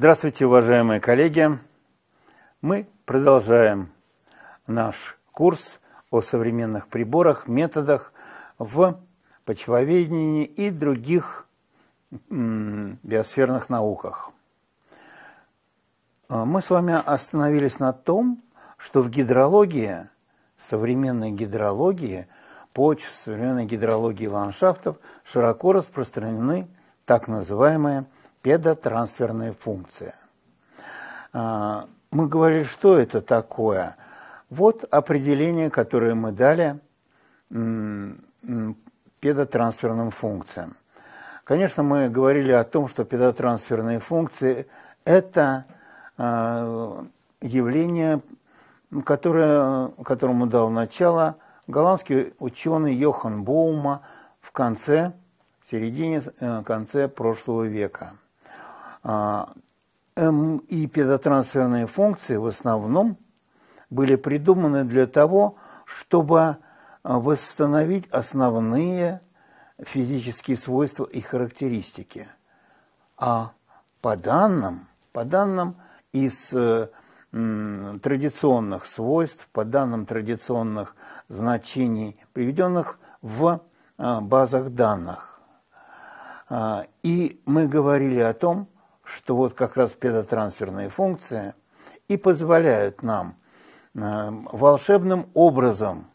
Здравствуйте, уважаемые коллеги! Мы продолжаем наш курс о современных приборах, методах в почвоведении и других биосферных науках. А мы с вами остановились на том, что в гидрологии, современной гидрологии, почв, современной гидрологии ландшафтов широко распространены так называемые – педотрансферная функция. А, мы говорили, что это такое. Вот определение, которое мы дали педотрансферным функциям. Конечно, мы говорили о том, что педотрансферные функции – это а, явление, которое, которому дал начало голландский ученый Йохан Боума в конце, середине, э, конце прошлого века – а, эм и педотрансферные функции в основном были придуманы для того, чтобы а, восстановить основные физические свойства и характеристики. А по данным, по данным из э, традиционных свойств, по данным традиционных значений, приведенных в а, базах данных. И мы говорили о том, что вот как раз педотрансферные функции и позволяют нам э, волшебным образом,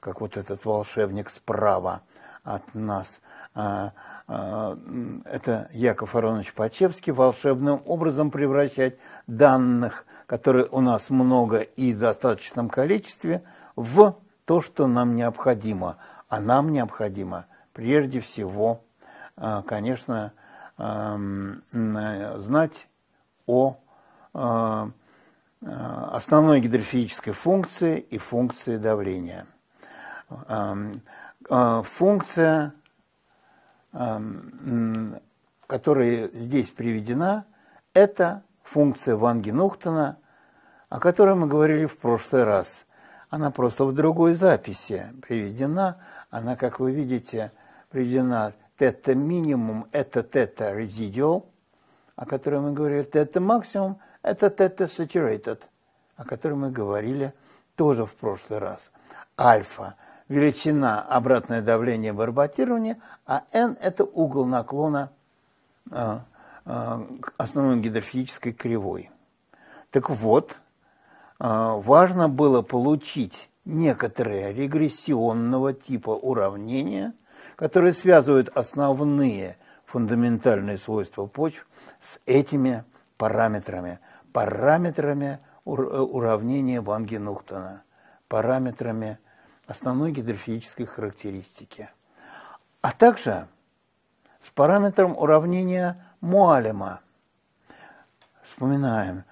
как вот этот волшебник справа от нас, э, э, это Яков Аронович Пачевский, волшебным образом превращать данных, которые у нас много и в достаточном количестве, в то, что нам необходимо. А нам необходимо прежде всего, конечно, Эм, знать о э, э, основной гидрофизической функции и функции давления. Эм, э, функция, эм, которая здесь приведена, это функция ванги Вангенухтена, о которой мы говорили в прошлый раз. Она просто в другой записи приведена. Она, как вы видите, приведена тета минимум – это тета residual, о котором мы говорили, тета максимум – это тета saturated, о котором мы говорили тоже в прошлый раз. Альфа – величина обратное давление барботирования, а n – это угол наклона э, э, основной гидрофизической кривой. Так вот, э, важно было получить некоторые регрессионного типа уравнения – которые связывают основные фундаментальные свойства почв с этими параметрами, параметрами э, уравнения Ванги Нухтона, параметрами основной гидрофизической характеристики, а также с параметром уравнения Муалема. Вспоминаем,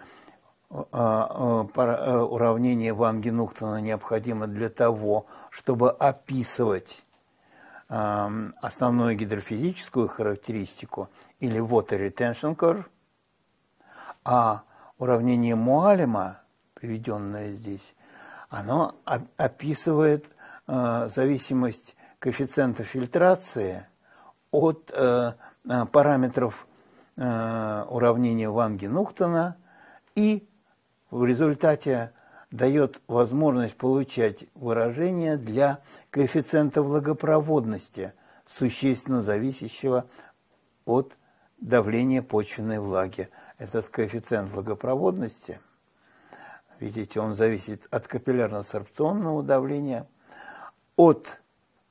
э, э, уравнение ванги Генухтона необходимо для того, чтобы описывать основную гидрофизическую характеристику или water retention curve, а уравнение Муалема, приведенное здесь, оно описывает э, зависимость коэффициента фильтрации от э, э, параметров уравнения Ванги-Нухтона и в результате дает возможность получать выражение для коэффициента влагопроводности, существенно зависящего от давления почвенной влаги. Этот коэффициент влагопроводности, видите, он зависит от капиллярно-сорбционного давления, от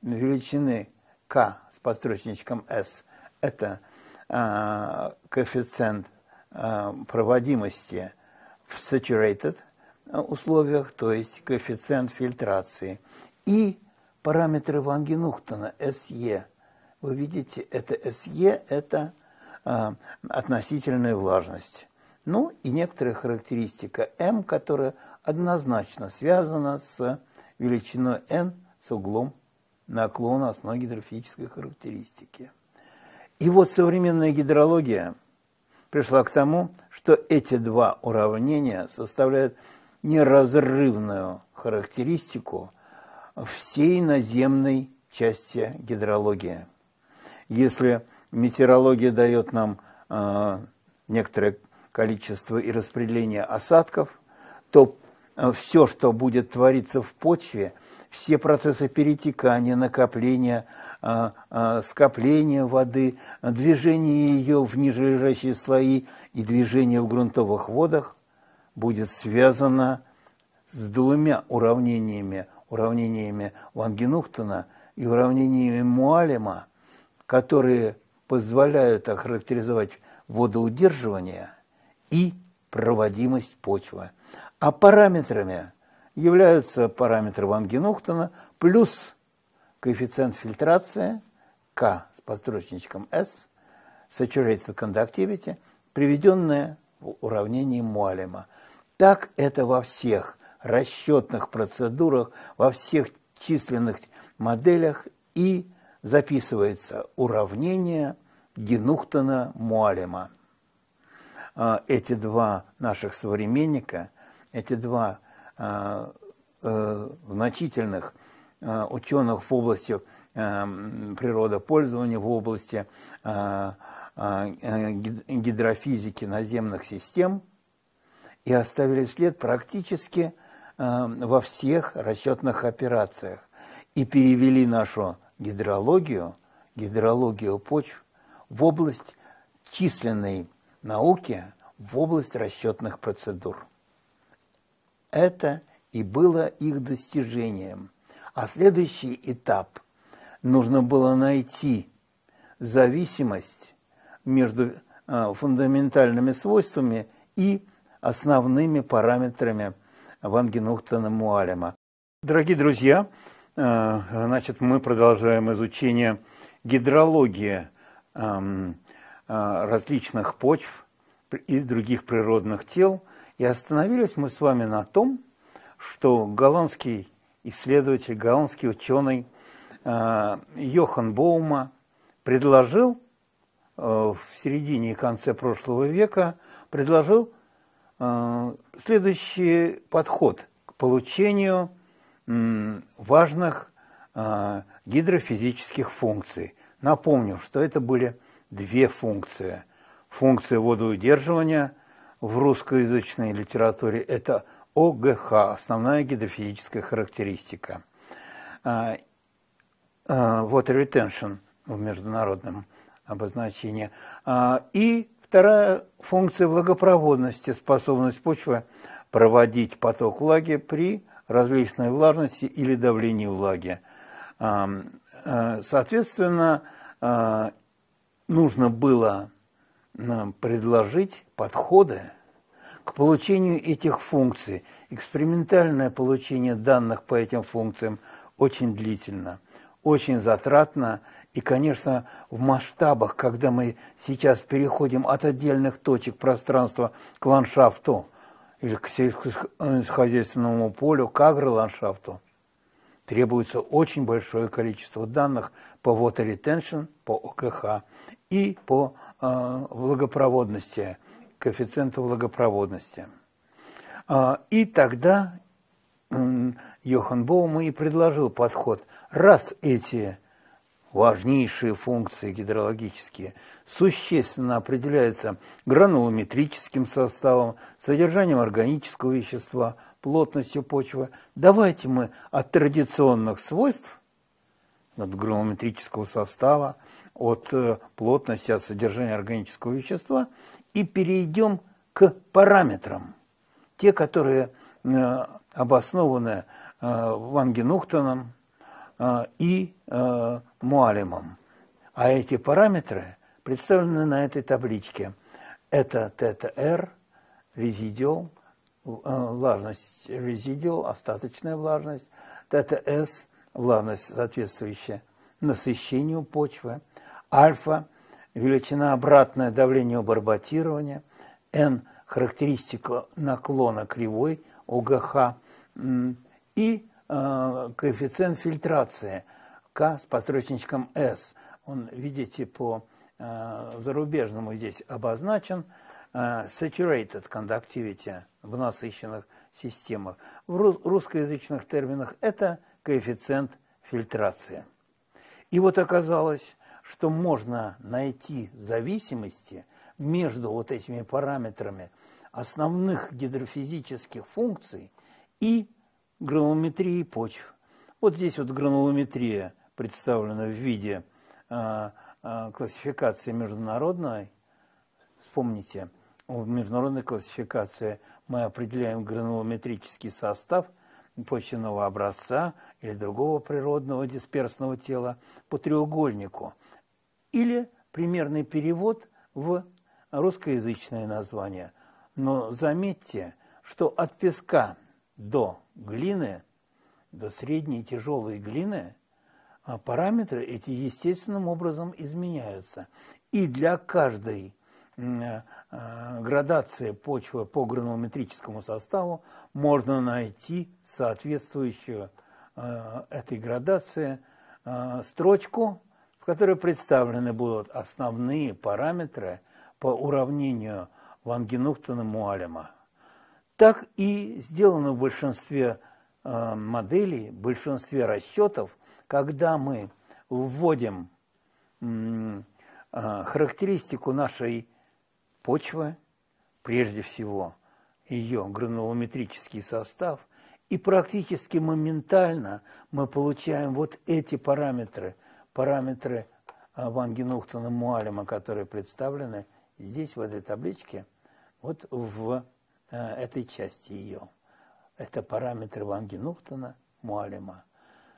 величины К с подстрочничком S, это э, коэффициент э, проводимости в saturated – Э, условиях, то есть коэффициент фильтрации, и параметры Вангенухтона, СЕ. Вы видите, это СЕ – это э, относительная влажность. Ну и некоторая характеристика М, которая однозначно связана с величиной N с углом наклона основной гидрофизической характеристики. И вот современная гидрология пришла к тому, что эти два уравнения составляют неразрывную характеристику всей наземной части гидрологии. Если метеорология дает нам э, некоторое количество и распределение осадков, то э, все, что будет твориться в почве, все процессы перетекания, накопления, э, э, скопления воды, движение ее в нижележащие слои и движение в грунтовых водах – будет связано с двумя уравнениями, уравнениями Вангенухтена и уравнениями Муалима, которые позволяют охарактеризовать водоудерживание и проводимость почвы. А параметрами являются параметры Вангенухтена плюс коэффициент фильтрации К с подстрочничком S, saturated conductivity, приведенные в уравнении Муалема. Так это во всех расчетных процедурах, во всех численных моделях и записывается уравнение Генухтона Муалема. А, эти два наших современника, эти два а, э, значительных а, ученых в области природопользования, в области а, э, гидрофизики наземных систем и оставили след практически э, во всех расчетных операциях и перевели нашу гидрологию, гидрологию почв, в область численной науки, в область расчетных процедур. Это и было их достижением. А следующий этап – нужно было найти зависимость между а, фундаментальными свойствами и основными параметрами Ван Генухтена Муалема. Дорогие друзья, а, значит, мы продолжаем изучение гидрологии а, различных почв и других природных тел. И остановились мы с вами на том, что голландский исследователь, голландский ученый Йохан Боума предложил Э, в середине и конце прошлого века предложил э, следующий подход к получению важных э, гидрофизических функций. Напомню, что это были две функции. Функция водоудерживания в русскоязычной литературе – это ОГХ, основная гидрофизическая характеристика. Water retention в международном обозначение. А, и вторая функция благопроводности, способность почвы проводить поток влаги при различной влажности или давлении влаги. А, а, соответственно, нужно было предложить подходы к получению этих функций. Экспериментальное получение данных по этим функциям очень длительно, очень затратно и, конечно, в масштабах, когда мы сейчас переходим от отдельных точек пространства к ландшафту или к э, сельскохозяйственному полю, к агроландшафту, требуется очень большое количество данных по water retention, по ОКХ и по э, влагопроводности, коэффициенту влагопроводности. Э, и тогда э, Йохан Боум и предложил подход. Раз эти важнейшие функции гидрологические, существенно определяются гранулометрическим составом, содержанием органического вещества, плотностью почвы. Давайте мы от традиционных свойств, от гранулометрического состава, от э, плотности, от содержания органического вещества и перейдем к параметрам, те, которые э, обоснованы э, Вангенухтоном и э, муалимом. А эти параметры представлены на этой табличке. Это ТТР, резидиол, э, влажность резидиол, остаточная влажность, ТТС, влажность, соответствующая насыщению почвы, альфа, величина обратное давление барботирования, н характеристика наклона кривой ОГХ и э, коэффициент фильтрации к с подручничком С. Он, видите, по э, зарубежному здесь обозначен э, saturated conductivity в насыщенных системах. В рус русскоязычных терминах это коэффициент фильтрации. И вот оказалось, что можно найти зависимости между вот этими параметрами основных гидрофизических функций и гранулометрией почв. Вот здесь вот гранулометрия – представлена в виде а, а, классификации международной, вспомните, в международной классификации мы определяем гранулометрический состав почвенного образца или другого природного дисперсного тела по треугольнику или примерный перевод в русскоязычное название. Но заметьте, что от песка до глины, до средней тяжелой глины – а параметры, эти естественным образом изменяются. И для каждой э, э, градации почвы по гранулометрическому составу можно найти соответствующую э, этой градации строчку, в которой представлены будут основные параметры по уравнению Вангенухтона Муалема. Так и сделано в большинстве моделей, в большинстве расчетов – когда мы вводим а, характеристику нашей почвы, прежде всего ее гранулометрический состав, и практически моментально мы получаем вот эти параметры, параметры а, Ван Генухтона Муалема, которые представлены здесь, в этой табличке, вот в а, этой части ее. Это параметры Ван Генухтона Муалема.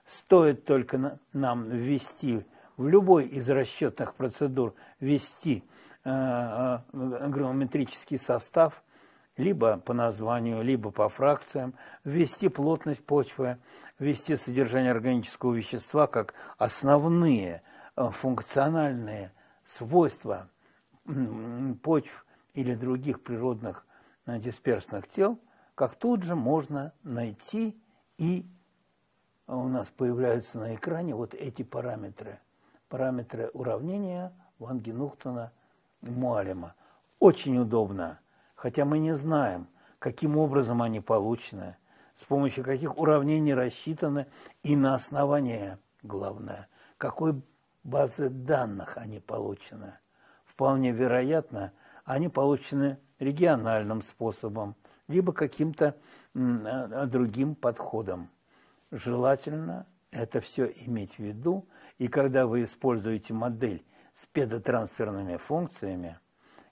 Стоит только нам ввести в любой из расчетных процедур ввести э, э гранометрический состав, либо по названию, либо по фракциям, ввести плотность почвы, ввести содержание органического вещества как основные э, функциональные свойства почв или других природных э, дисперсных тел, как тут же можно найти и а у нас появляются на экране вот эти параметры. Параметры уравнения Ван Генухтона и Муалема. Очень удобно, хотя мы не знаем, каким образом они получены, с помощью каких уравнений рассчитаны и на основании, главное, какой базы данных они получены. Вполне вероятно, они получены региональным способом, либо каким-то а, другим подходом желательно это все иметь в виду. И когда вы используете модель с педотрансферными функциями,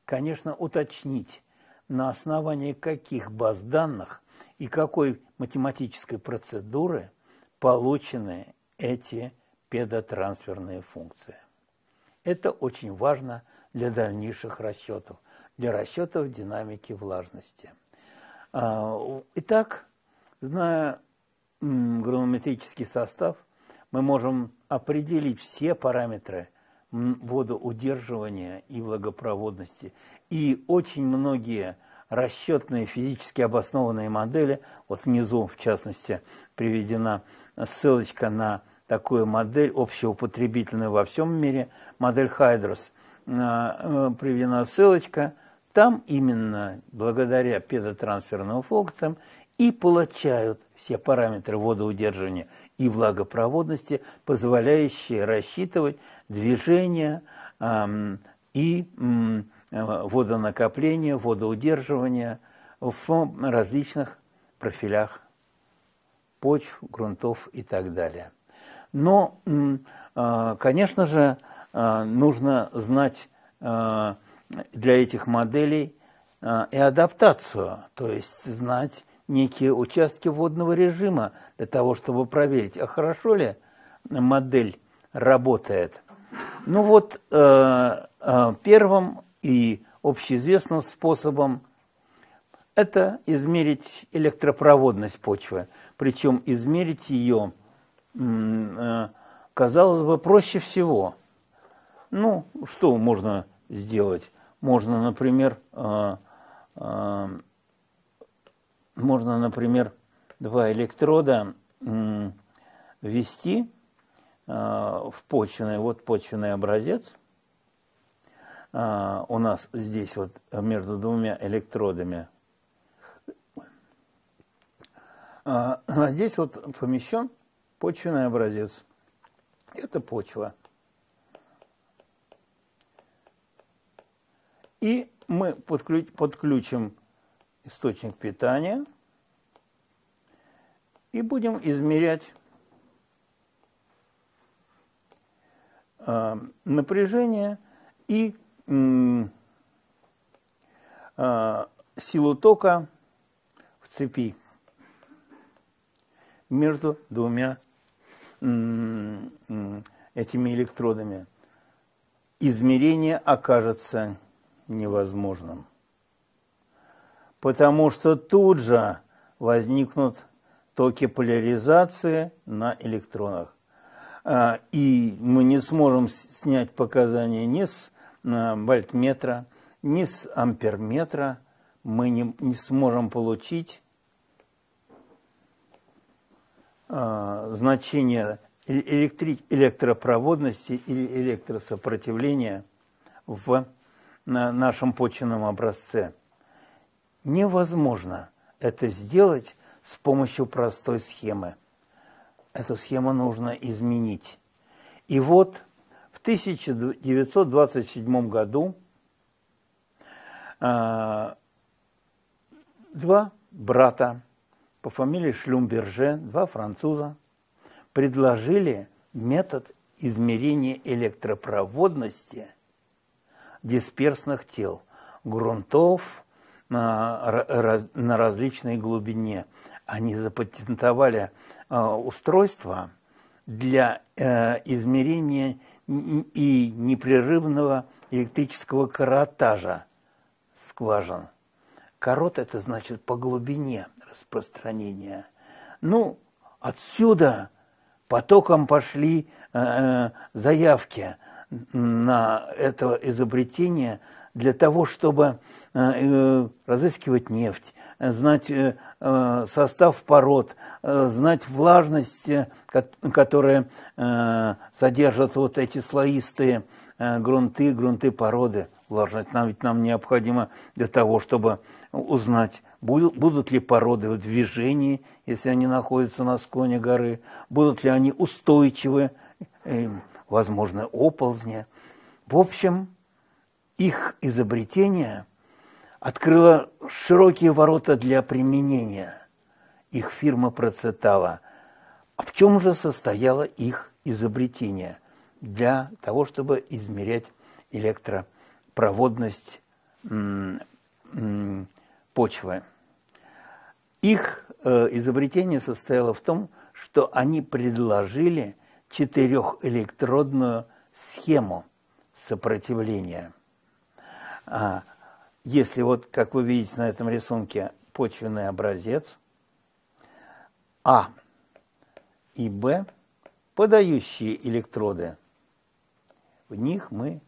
конечно, уточнить, на основании каких баз данных и какой математической процедуры получены эти педотрансферные функции. Это очень важно для дальнейших расчетов, для расчетов динамики влажности. А, итак, зная гранулометрический состав, мы можем определить все параметры водоудерживания и благопроводности. И очень многие расчетные физически обоснованные модели, вот внизу, в частности, приведена ссылочка на такую модель, общеупотребительную во всем мире, модель Hydros э, э, приведена ссылочка, там именно благодаря педотрансферным функциям и получают все параметры водоудерживания и влагопроводности, позволяющие рассчитывать движение э, и э, водонакопление, водоудерживание в различных профилях почв, грунтов и так далее. Но, э, конечно же, э, нужно знать э, для этих моделей и адаптацию, то есть знать некие участки водного режима для того, чтобы проверить, а хорошо ли модель работает. Ну вот э, э, первым и общеизвестным способом это измерить электропроводность почвы, причем измерить ее, э, казалось бы, проще всего. Ну, что можно сделать? Можно, например, можно, например, два электрода ввести э, в почвенный, вот почвенный образец э, у нас здесь вот между двумя электродами. Э, а здесь вот помещен почвенный образец. Это почва. И мы подключим источник питания и будем измерять э, напряжение и э, силу тока в цепи между двумя этими электродами. Измерение окажется невозможным потому что тут же возникнут токи поляризации на электронах. А, и мы не сможем снять показания ни с а, вольтметра, ни с амперметра. Мы не, не сможем получить а, значение электри... электропроводности или электросопротивления в нашем почвенном образце. Невозможно это сделать с помощью простой схемы. Эту схему нужно изменить. И вот в 1927 году э, два брата по фамилии Шлюмберже, два француза, предложили метод измерения электропроводности дисперсных тел, грунтов, на различной глубине. Они запатентовали э, устройство для э, измерения и непрерывного электрического коротажа скважин. Корот – это значит по глубине распространения. Ну, отсюда потоком пошли э, заявки на это изобретение для того, чтобы э, э, разыскивать нефть, э, знать состав пород, знать влажность, которая содержат вот эти слоистые грунты, грунты породы. Влажность нам ведь нам необходима для того, чтобы узнать, будут ли породы в движении, если они находятся на склоне горы, будут ли они устойчивы, возможно, оползни, В общем, их изобретение открыло широкие ворота для применения. Их фирма процветала. А в чем же состояло их изобретение для того, чтобы измерять электропроводность почвы? Их э, изобретение состояло в том, что они предложили четырехэлектродную схему сопротивления – а если вот, как вы видите на этом рисунке, почвенный образец А и Б, подающие электроды, в них мы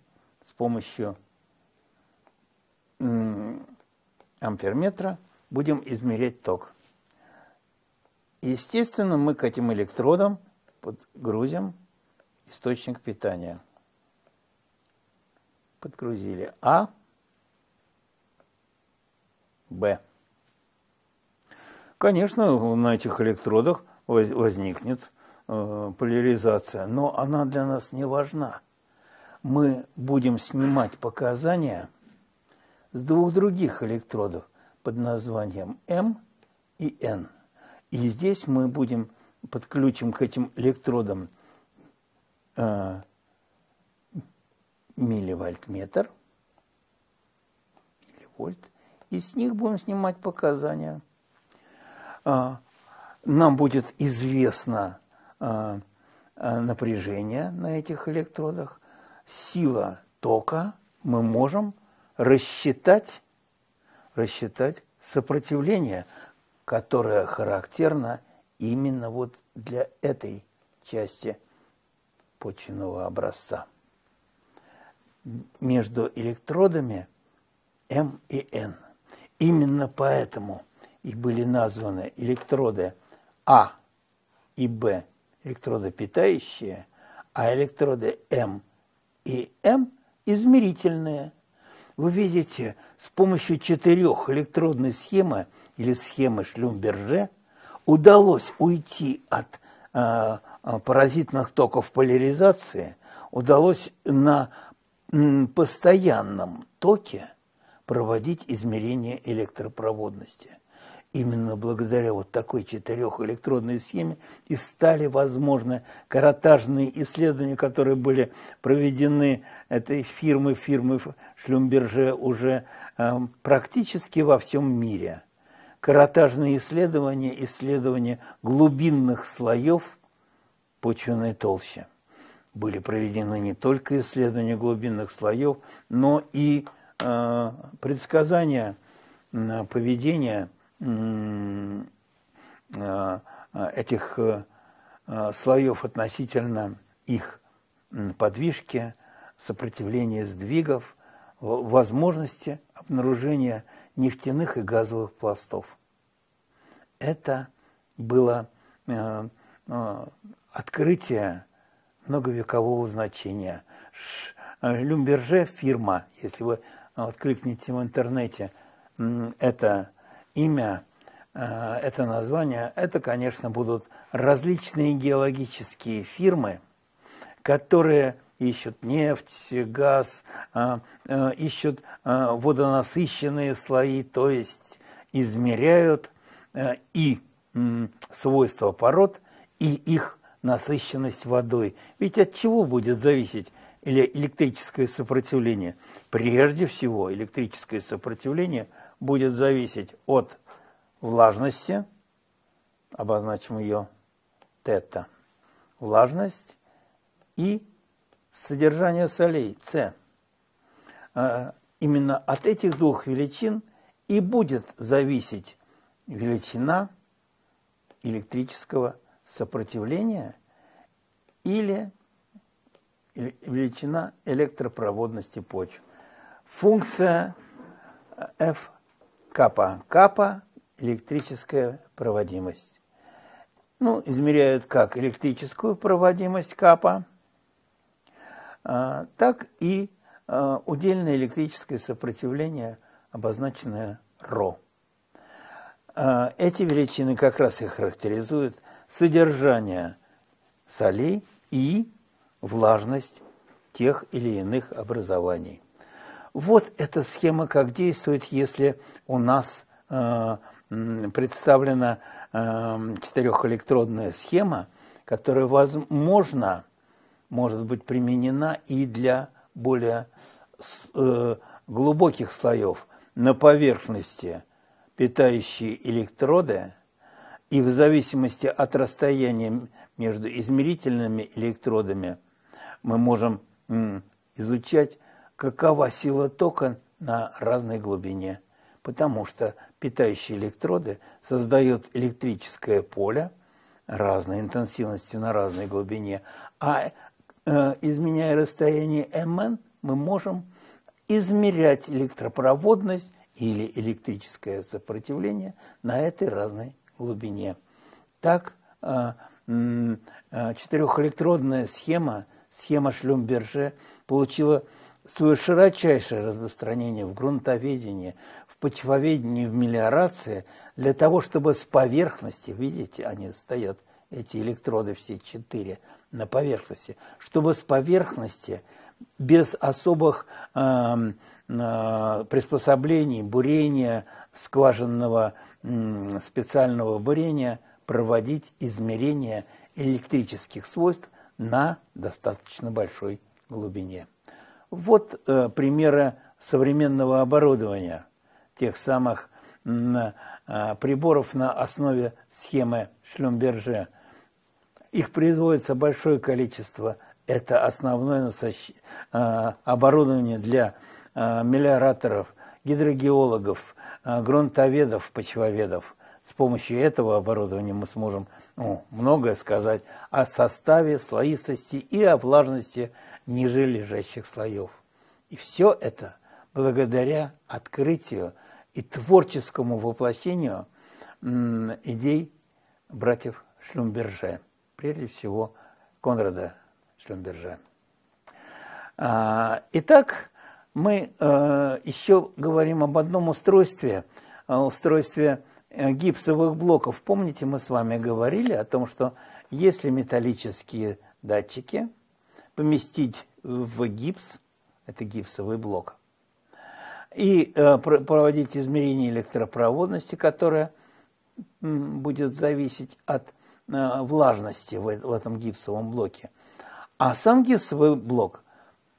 с помощью амперметра будем измерять ток. Естественно, мы к этим электродам подгрузим источник питания. Подгрузили А. Б. Конечно, на этих электродах возникнет э, поляризация, но она для нас не важна. Мы будем снимать показания с двух других электродов под названием М и Н. И здесь мы будем подключим к этим электродам э, милливольтметр милливольт и с них будем снимать показания. А, нам будет известно а, а, напряжение на этих электродах, сила тока, мы можем рассчитать, рассчитать сопротивление, которое характерно именно вот для этой части почвенного образца. Между электродами М и Н – Именно поэтому и были названы электроды А и Б электроды питающие, а электроды М и М измерительные. Вы видите, с помощью четырех электродной схемы или схемы Шлюмберже удалось уйти от э, э паразитных токов поляризации, удалось на постоянном токе проводить измерения электропроводности. Именно благодаря вот такой четырехэлектродной схеме и стали возможны каротажные исследования, которые были проведены этой фирмы, фирмы Шлюмберже уже э, практически во всем мире. Каротажные исследования, исследования глубинных слоев почвенной толщи. Были проведены не только исследования глубинных слоев, но и исследования Э, предсказания поведения э, этих э, слоев относительно их подвижки, сопротивления сдвигов, возможности обнаружения нефтяных и газовых пластов. Это было открытие многовекового значения. Люмберже фирма, если вы Откликните в интернете это имя, э, это название, это, конечно, будут различные геологические фирмы, которые ищут нефть, газ, э, э, ищут водонасыщенные слои, то есть измеряют и свойства пород, и их насыщенность водой. Ведь от чего будет зависеть или электрическое сопротивление. Прежде всего, электрическое сопротивление будет зависеть от влажности, обозначим ее тета, влажность и содержание солей, С. А, именно от этих двух величин и будет зависеть величина электрического сопротивления или величина электропроводности почв. Функция э, f капа. Капа – электрическая проводимость. Ну, измеряют как электрическую проводимость капа, э, так и э, удельное электрическое сопротивление, обозначенное ρ. Эти величины как раз и характеризуют содержание солей и влажность тех или иных образований. Вот эта схема, как действует, если у нас э, представлена э, четырехэлектродная схема, которая, возможно, может быть применена и для более э, глубоких слоев на поверхности, питающие электроды, и в зависимости от расстояния между измерительными электродами – мы можем изучать, какова сила тока на разной глубине, потому что питающие электроды создают электрическое поле разной интенсивности на разной глубине, а э, изменяя расстояние МН, мы можем измерять электропроводность или электрическое сопротивление на этой разной глубине. Так, э, э, четырехэлектродная схема схема Шлюмберже получила свое широчайшее распространение в грунтоведении, в почвоведении, в мелиорации, для того, чтобы с поверхности, видите, они стоят, эти электроды все четыре на поверхности, чтобы с поверхности без особых э, э, приспособлений, бурения, скважинного э, специального бурения проводить измерения электрических свойств на достаточно большой глубине. Вот э, примеры современного оборудования, тех самых э, приборов на основе схемы Шлюмберже. Их производится большое количество. Это основное насощ... э, оборудование для э, мелиораторов, гидрогеологов, э, грунтоведов, почвоведов. С помощью этого оборудования мы сможем ну, многое сказать о составе, слоистости и о влажности нижележащих слоев. И все это благодаря открытию и творческому воплощению идей братьев Шлюмберже, прежде всего Конрада Шлюмберже. А, итак, мы э, еще говорим об одном устройстве, э, устройстве Э, гипсовых блоков. Помните, мы с вами говорили о том, что если металлические датчики поместить в гипс, это гипсовый блок, и э, проводить измерение электропроводности, которое будет зависеть от э, влажности в, в этом гипсовом блоке. А сам гипсовый блок,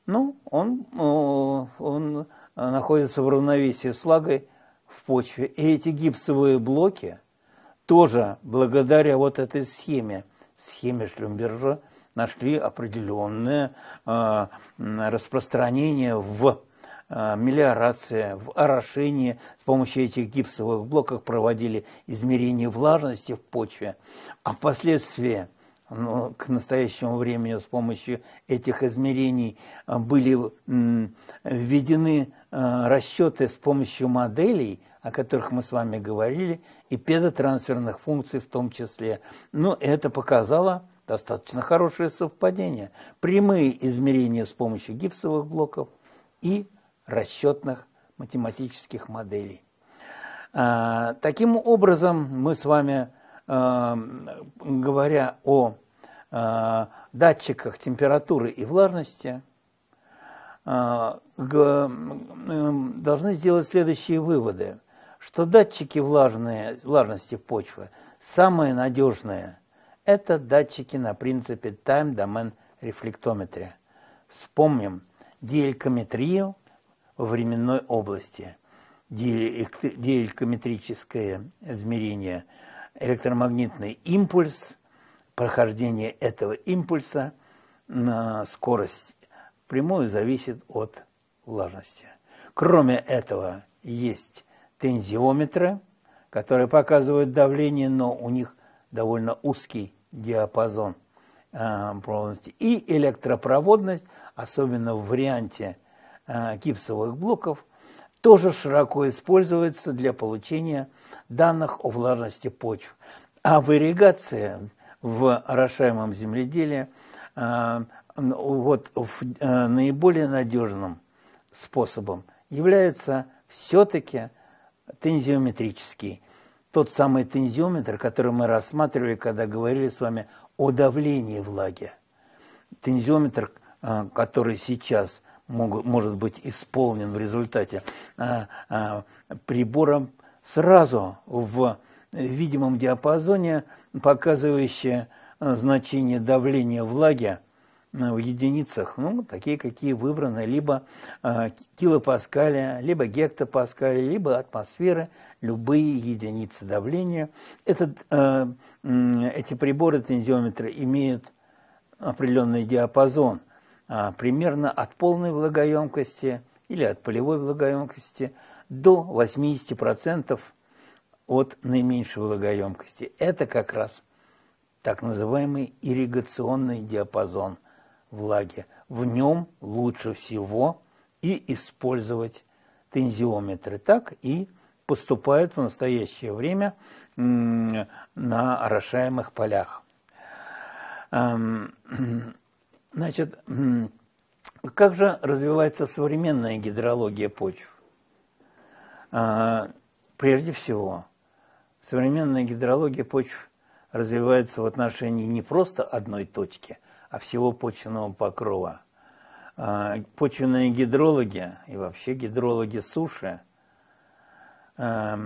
ну, он, он находится в равновесии с влагой в почве. И эти гипсовые блоки тоже благодаря вот этой схеме, схеме Шлюмбержа, нашли определенное э, распространение в э, мелиорации, в орошении. С помощью этих гипсовых блоков проводили измерение влажности в почве. А впоследствии но к настоящему времени с помощью этих измерений а, были введены а, расчеты с помощью моделей, о которых мы с вами говорили, и педотрансферных функций в том числе. Но это показало достаточно хорошее совпадение. Прямые измерения с помощью гипсовых блоков и расчетных математических моделей. А, таким образом, мы с вами Эм, говоря о э, датчиках температуры и влажности, э, эм, должны сделать следующие выводы, что датчики влажные, влажности почвы самые надежные – это датчики на принципе Time Domain рефлектометрия. Вспомним диэлькометрию во временной области, диэлькометрическое измерение – электромагнитный импульс, прохождение этого импульса на скорость прямую зависит от влажности. Кроме этого, есть тензиометры, которые показывают давление, но у них довольно узкий диапазон э, проводности. И электропроводность, особенно в варианте э, гипсовых блоков – тоже широко используется для получения данных о влажности почв. А в ирригации в орошаемом земледелии э, вот э, наиболее надежным способом является все-таки тензиометрический. Тот самый тензиометр, который мы рассматривали, когда говорили с вами о давлении влаги. Тензиометр, э, который сейчас могут, может быть исполнен в результате а, а, прибором сразу в видимом диапазоне, показывающее а, значение давления влаги а, в единицах, ну, такие, какие выбраны, либо э, а, килопаскаля, либо гектопаскаля, либо атмосферы, любые единицы давления. Этот, э, эти приборы тензиометра имеют определенный диапазон – а, примерно от полной влагоемкости или от полевой влагоемкости до 80% от наименьшей влагоемкости. Это как раз так называемый ирригационный диапазон влаги. В нем лучше всего и использовать тензиометры. Так и поступают в настоящее время на орошаемых полях. Значит, как же развивается современная гидрология почв? А, прежде всего, современная гидрология почв развивается в отношении не просто одной точки, а всего почвенного покрова. А, почвенные гидрологи и вообще гидрологи суши а,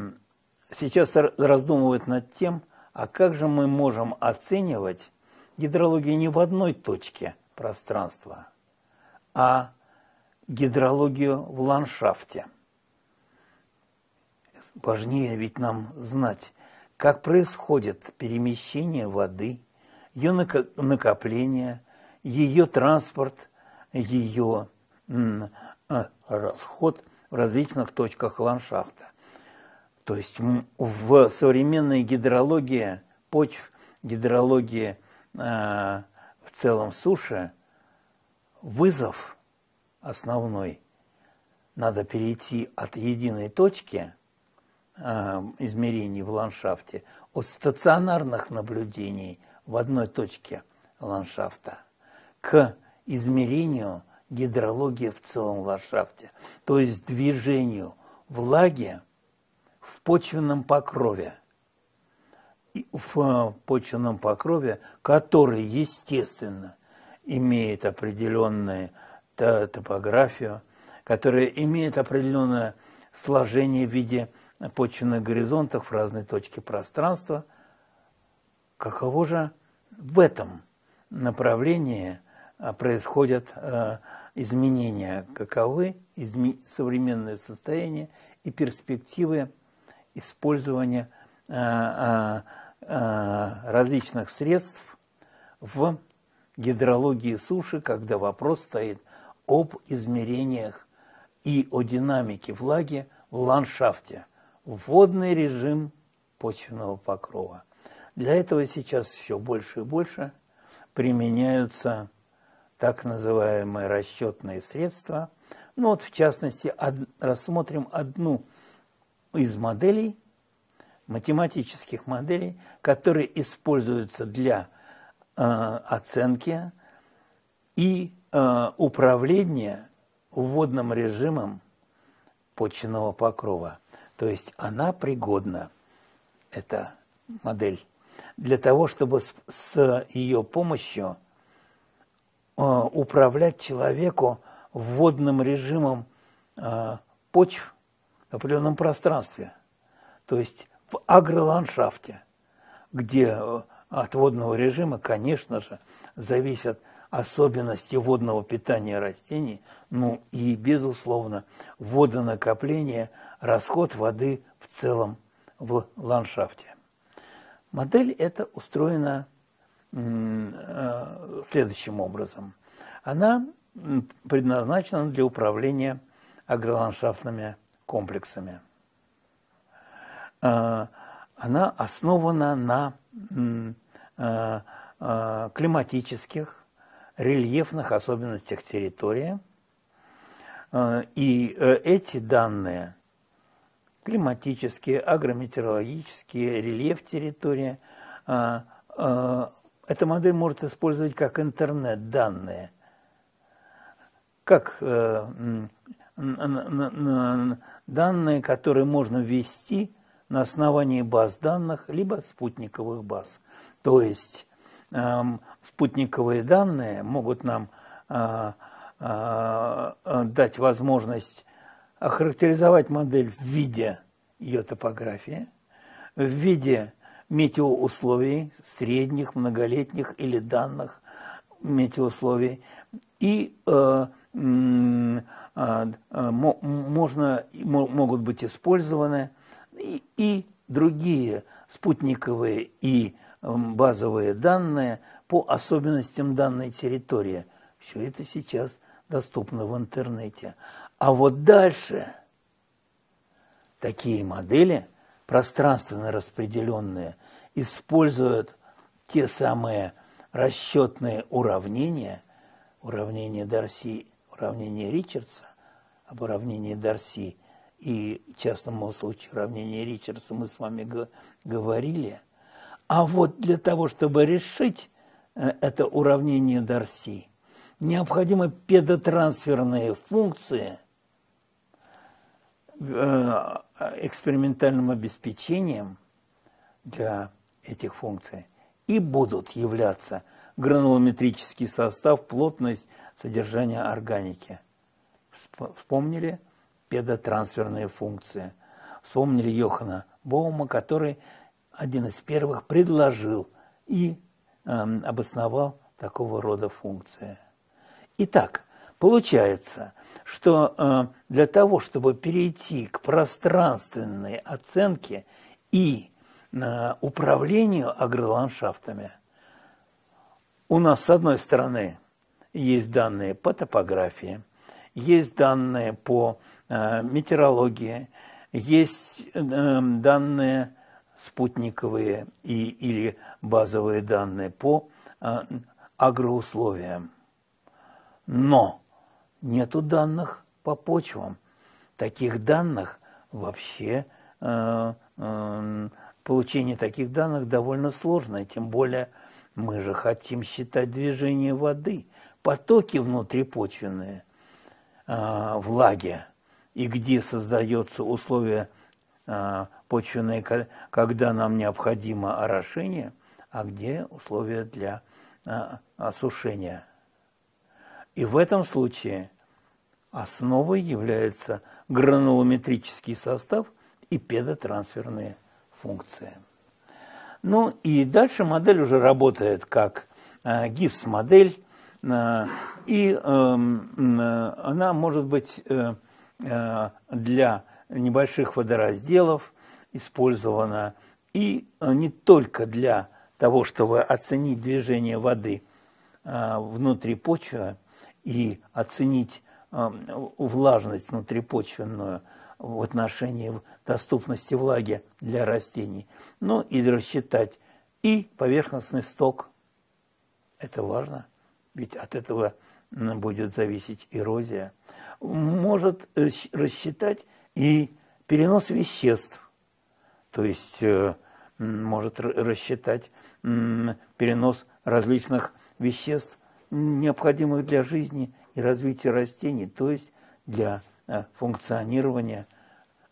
сейчас раздумывают над тем, а как же мы можем оценивать гидрологию не в одной точке – пространства, а гидрологию в ландшафте. Важнее ведь нам знать, как происходит перемещение воды, ее накопление, ее транспорт, ее э, расход в различных точках ландшафта. То есть в современной гидрологии почв, гидрологии э, в целом суше вызов основной. Надо перейти от единой точки э, измерений в ландшафте, от стационарных наблюдений в одной точке ландшафта к измерению гидрологии в целом ландшафте, то есть движению влаги в почвенном покрове – в а, почвенном покрове, который, естественно, имеет определенную топографию, которая имеет определенное сложение в виде почвенных горизонтов в разной точке пространства. Каково же в этом направлении а, происходят а, изменения? Каковы современные состояния и перспективы использования Э, различных средств в гидрологии суши, когда вопрос стоит об измерениях и о динамике влаги в ландшафте, водный режим почвенного покрова. Для этого сейчас все больше и больше применяются так называемые расчетные средства. Ну вот, в частности, рассмотрим одну из моделей – математических моделей, которые используются для э, оценки и э, управления уводным режимом почвенного покрова. То есть она пригодна, эта модель, для того, чтобы с, с ее помощью э, управлять человеку водным режимом э, почв в определенном пространстве. То есть в агроландшафте, где э, от водного режима, конечно же, зависят особенности водного питания растений, ну и, безусловно, водонакопление, расход воды в целом в ландшафте. Модель эта устроена э, следующим образом. Она предназначена для управления агроландшафтными комплексами. А, она основана на а, а, климатических, рельефных особенностях территории. И э, эти данные климатические, агрометеорологические, рельеф территории эта модель может использовать как интернет-данные, как э, данные, которые можно ввести на основании баз данных, либо спутниковых баз. То есть эм, спутниковые данные могут нам э, э, э дать возможность охарактеризовать модель в виде ее топографии, в виде метеоусловий, средних, многолетних или данных метеоусловий. И э, э, э, можно, могут быть использованы и, другие спутниковые и базовые данные по особенностям данной территории. Все это сейчас доступно в интернете. А вот дальше такие модели, пространственно распределенные, используют те самые расчетные уравнения, уравнения Дарси, уравнения Ричардса об уравнении Дарси – и частному случаю равнения Ричардса мы с вами говорили. А вот для того, чтобы решить э, это уравнение Дарси, необходимы педотрансферные функции э, экспериментальным обеспечением для этих функций и будут являться гранулометрический состав, плотность, содержание органики. Вспомнили – торпедотрансферная функция. Вспомнили Йохана Боума, который один из первых предложил и э, обосновал такого рода функции. Итак, получается, что э, для того, чтобы перейти к пространственной оценке и э, управлению агроландшафтами, у нас, с одной стороны, есть данные по топографии, есть данные по Э, метеорология, есть эм, данные спутниковые и, или базовые данные по э, агроусловиям. Но нету данных по почвам. Таких данных вообще, э, получение таких данных довольно сложно, тем более мы же хотим считать движение воды, потоки внутрипочвенные, влаги и где создаются условия а, почвенные, когда нам необходимо орошение, а где условия для а, осушения. И в этом случае основой является гранулометрический состав и педотрансферные функции. Ну и дальше модель уже работает как а, ГИС-модель, и эм, она может быть э, Э, для небольших водоразделов использована и э, не только для того, чтобы оценить движение воды э, внутри почвы и оценить эм, влажность внутрипочвенную в отношении доступности влаги для растений, ну и рассчитать и поверхностный сток. Это важно, ведь от этого будет зависеть эрозия, может э, рассчитать и перенос веществ, то есть э, может рассчитать перенос различных веществ, необходимых для жизни и развития растений, то есть для э, функционирования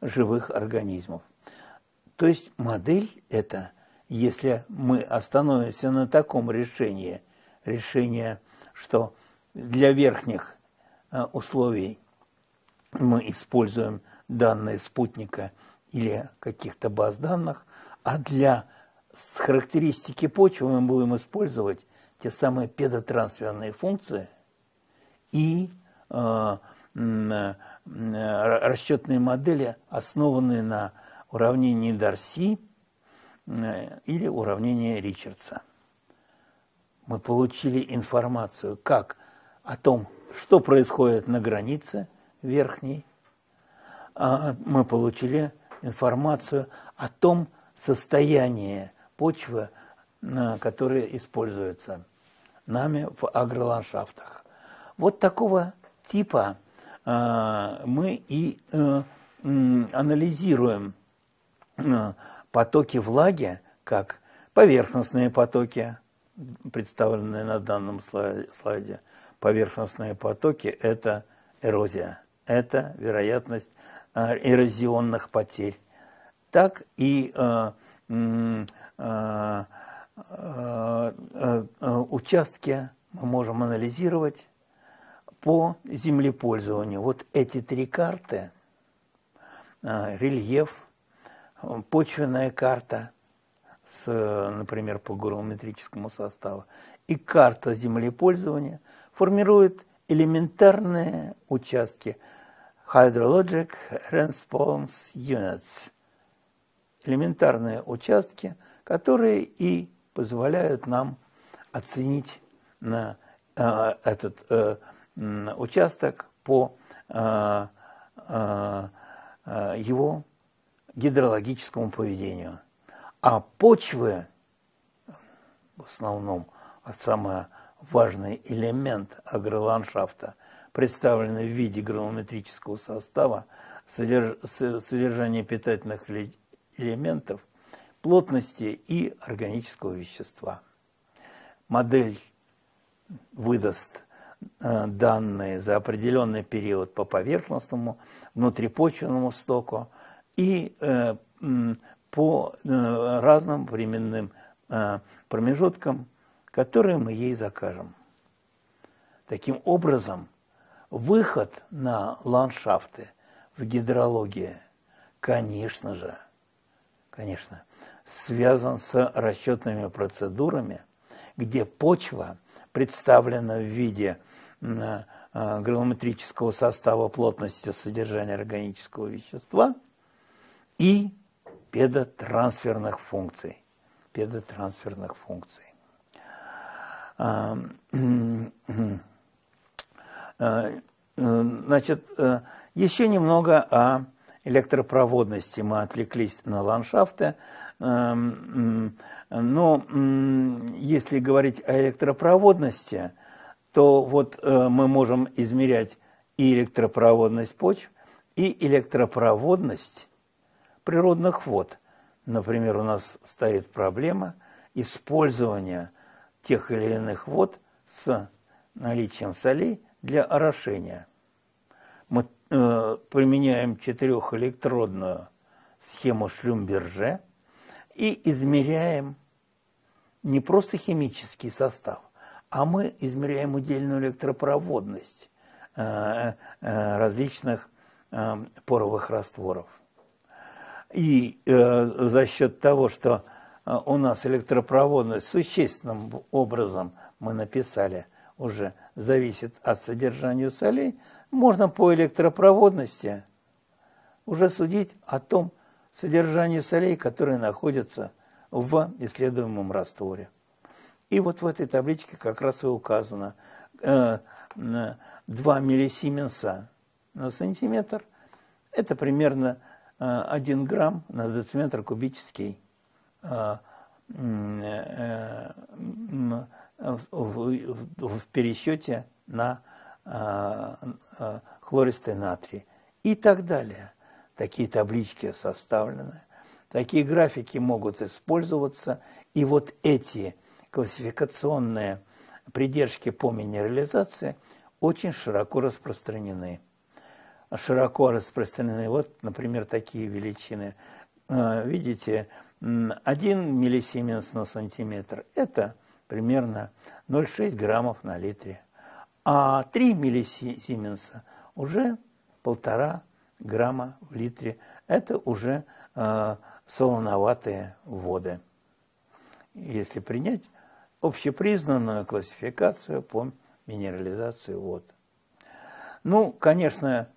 живых организмов. То есть модель это, если мы остановимся на таком решении, решение, что – для верхних э, условий мы используем данные спутника или каких-то баз данных, а для характеристики почвы мы будем использовать те самые педотрансферные функции и э, э, расчетные модели, основанные на уравнении Дарси или уравнении Ричардса. Мы получили информацию, как о том, что происходит на границе верхней, а, мы получили информацию о том состоянии почвы, которая используется нами в агроландшафтах. Вот такого типа а, мы и э, анализируем э, потоки влаги как поверхностные потоки, представленные на данном слайде, поверхностные потоки – это эрозия, это вероятность а, эрозионных потерь. Так и э, э, э, участки мы можем анализировать по землепользованию. Вот эти три карты а, – рельеф, почвенная карта с, например, по гурометрическому составу и карта землепользования – формирует элементарные участки Hydrologic Response Units – элементарные участки, которые и позволяют нам оценить на, э, этот э, участок по э, э, э, его гидрологическому поведению. А почвы в основном, а самая важный элемент агроландшафта, представленный в виде гранулометрического состава, содержания питательных элементов, плотности и органического вещества. Модель выдаст э, данные за определенный период по поверхностному, внутрипочвенному стоку и э, по э, разным временным промежуткам которые мы ей закажем. Таким образом, выход на ландшафты в гидрологии, конечно же, конечно, связан с расчетными процедурами, где почва представлена в виде э, гранулометрического состава плотности содержания органического вещества и педотрансферных функций. Педотрансферных функций. Эм, э, э, значит, э, еще немного о электропроводности. Мы отвлеклись на ландшафты. Эм, но если говорить о электропроводности, то вот мы можем измерять и электропроводность почв, и электропроводность природных вод. Например, у нас стоит проблема использования тех или иных вод с наличием солей для орошения. Мы э, применяем четырехэлектродную схему Шлюмберже и измеряем не просто химический состав, а мы измеряем удельную электропроводность э, э, различных э, поровых растворов. И э, за счет того, что а, у нас электропроводность существенным образом мы написали уже зависит от содержания солей, можно по электропроводности уже судить о том содержании солей, которые находятся в исследуемом растворе. И вот в этой табличке как раз и указано э, 2 миллисименса на сантиметр. Это примерно 1 э, грамм на дециметр кубический. Э, э, э, в пересчете на хлористый натрий и так далее. Такие таблички составлены, такие графики могут использоваться, и вот эти классификационные придержки по минерализации очень широко распространены. Широко распространены вот, например, такие величины. Видите, 1 миллисименс на сантиметр – это примерно 0,6 граммов на литре. А 3 миллисименса – уже полтора грамма в литре. Это уже э, солоноватые воды. Если принять общепризнанную классификацию по минерализации вод. Ну, конечно,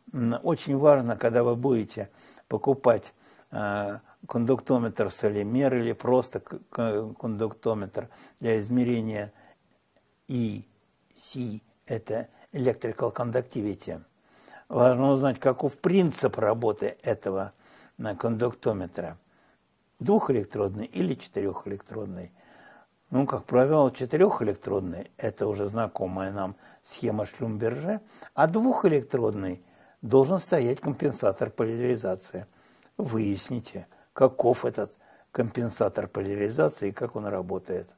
очень важно, когда вы будете покупать э, кондуктометр солимер или просто кондуктометр для измерения и C – это electrical conductivity. Важно узнать, каков принцип работы этого э, кондуктометра. Двухэлектродный или четырехэлектродный. Ну, как правило, четырехэлектродный – это уже знакомая нам схема Шлюмберже, а двухэлектродный – должен стоять компенсатор поляризации. Выясните – каков этот компенсатор поляризации и как он работает.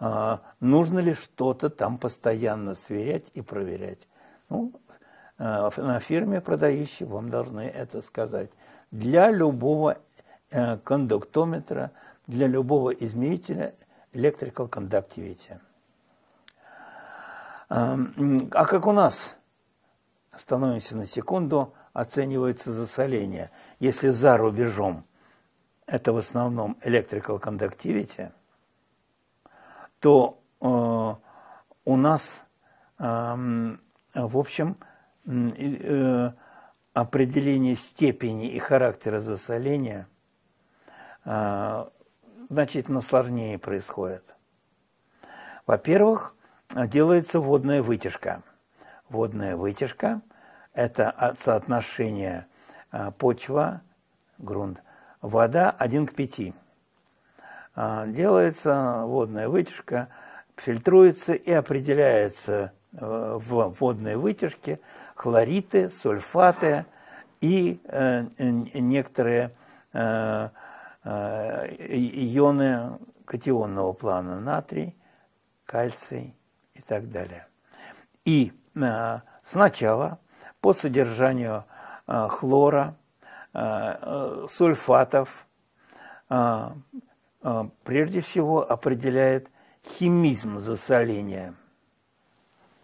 А, нужно ли что-то там постоянно сверять и проверять? Ну, а, на фирме продающей вам должны это сказать. Для любого э, кондуктометра, для любого измерителя electrical conductivity. А, а, как у нас, становимся на секунду, оценивается засоление, если за рубежом – это в основном electrical conductivity, то э, у нас, э, в общем, э, определение степени и характера засоления э, значительно сложнее происходит. Во-первых, делается водная вытяжка. Водная вытяжка – это соотношение э, почва, грунт, вода 1 к 5. А, делается водная вытяжка, фильтруется и определяется э, в водной вытяжке хлориты, сульфаты и э, некоторые э, ионы катионного плана натрий, кальций и так далее. И сначала по содержанию хлора – Э, э, сульфатов э, прежде всего определяет химизм засоления.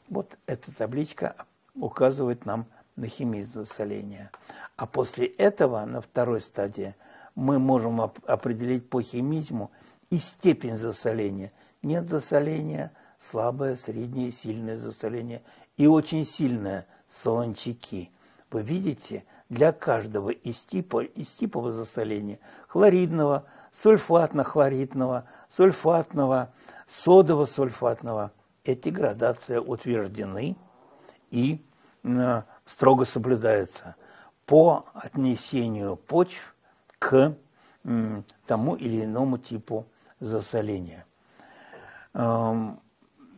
Вот эта табличка указывает нам на химизм засоления. А после этого, на второй стадии, мы можем определить по химизму и степень засоления. Нет засоления, слабое, среднее, сильное засоление и очень сильное солончаки – вы видите, для каждого из, типа, из типов засоления хлоридного, сульфатно-хлоридного, сульфатного, содово-сульфатного эти градации утверждены и э, строго соблюдаются по отнесению почв к э, тому или иному типу засоления. Э,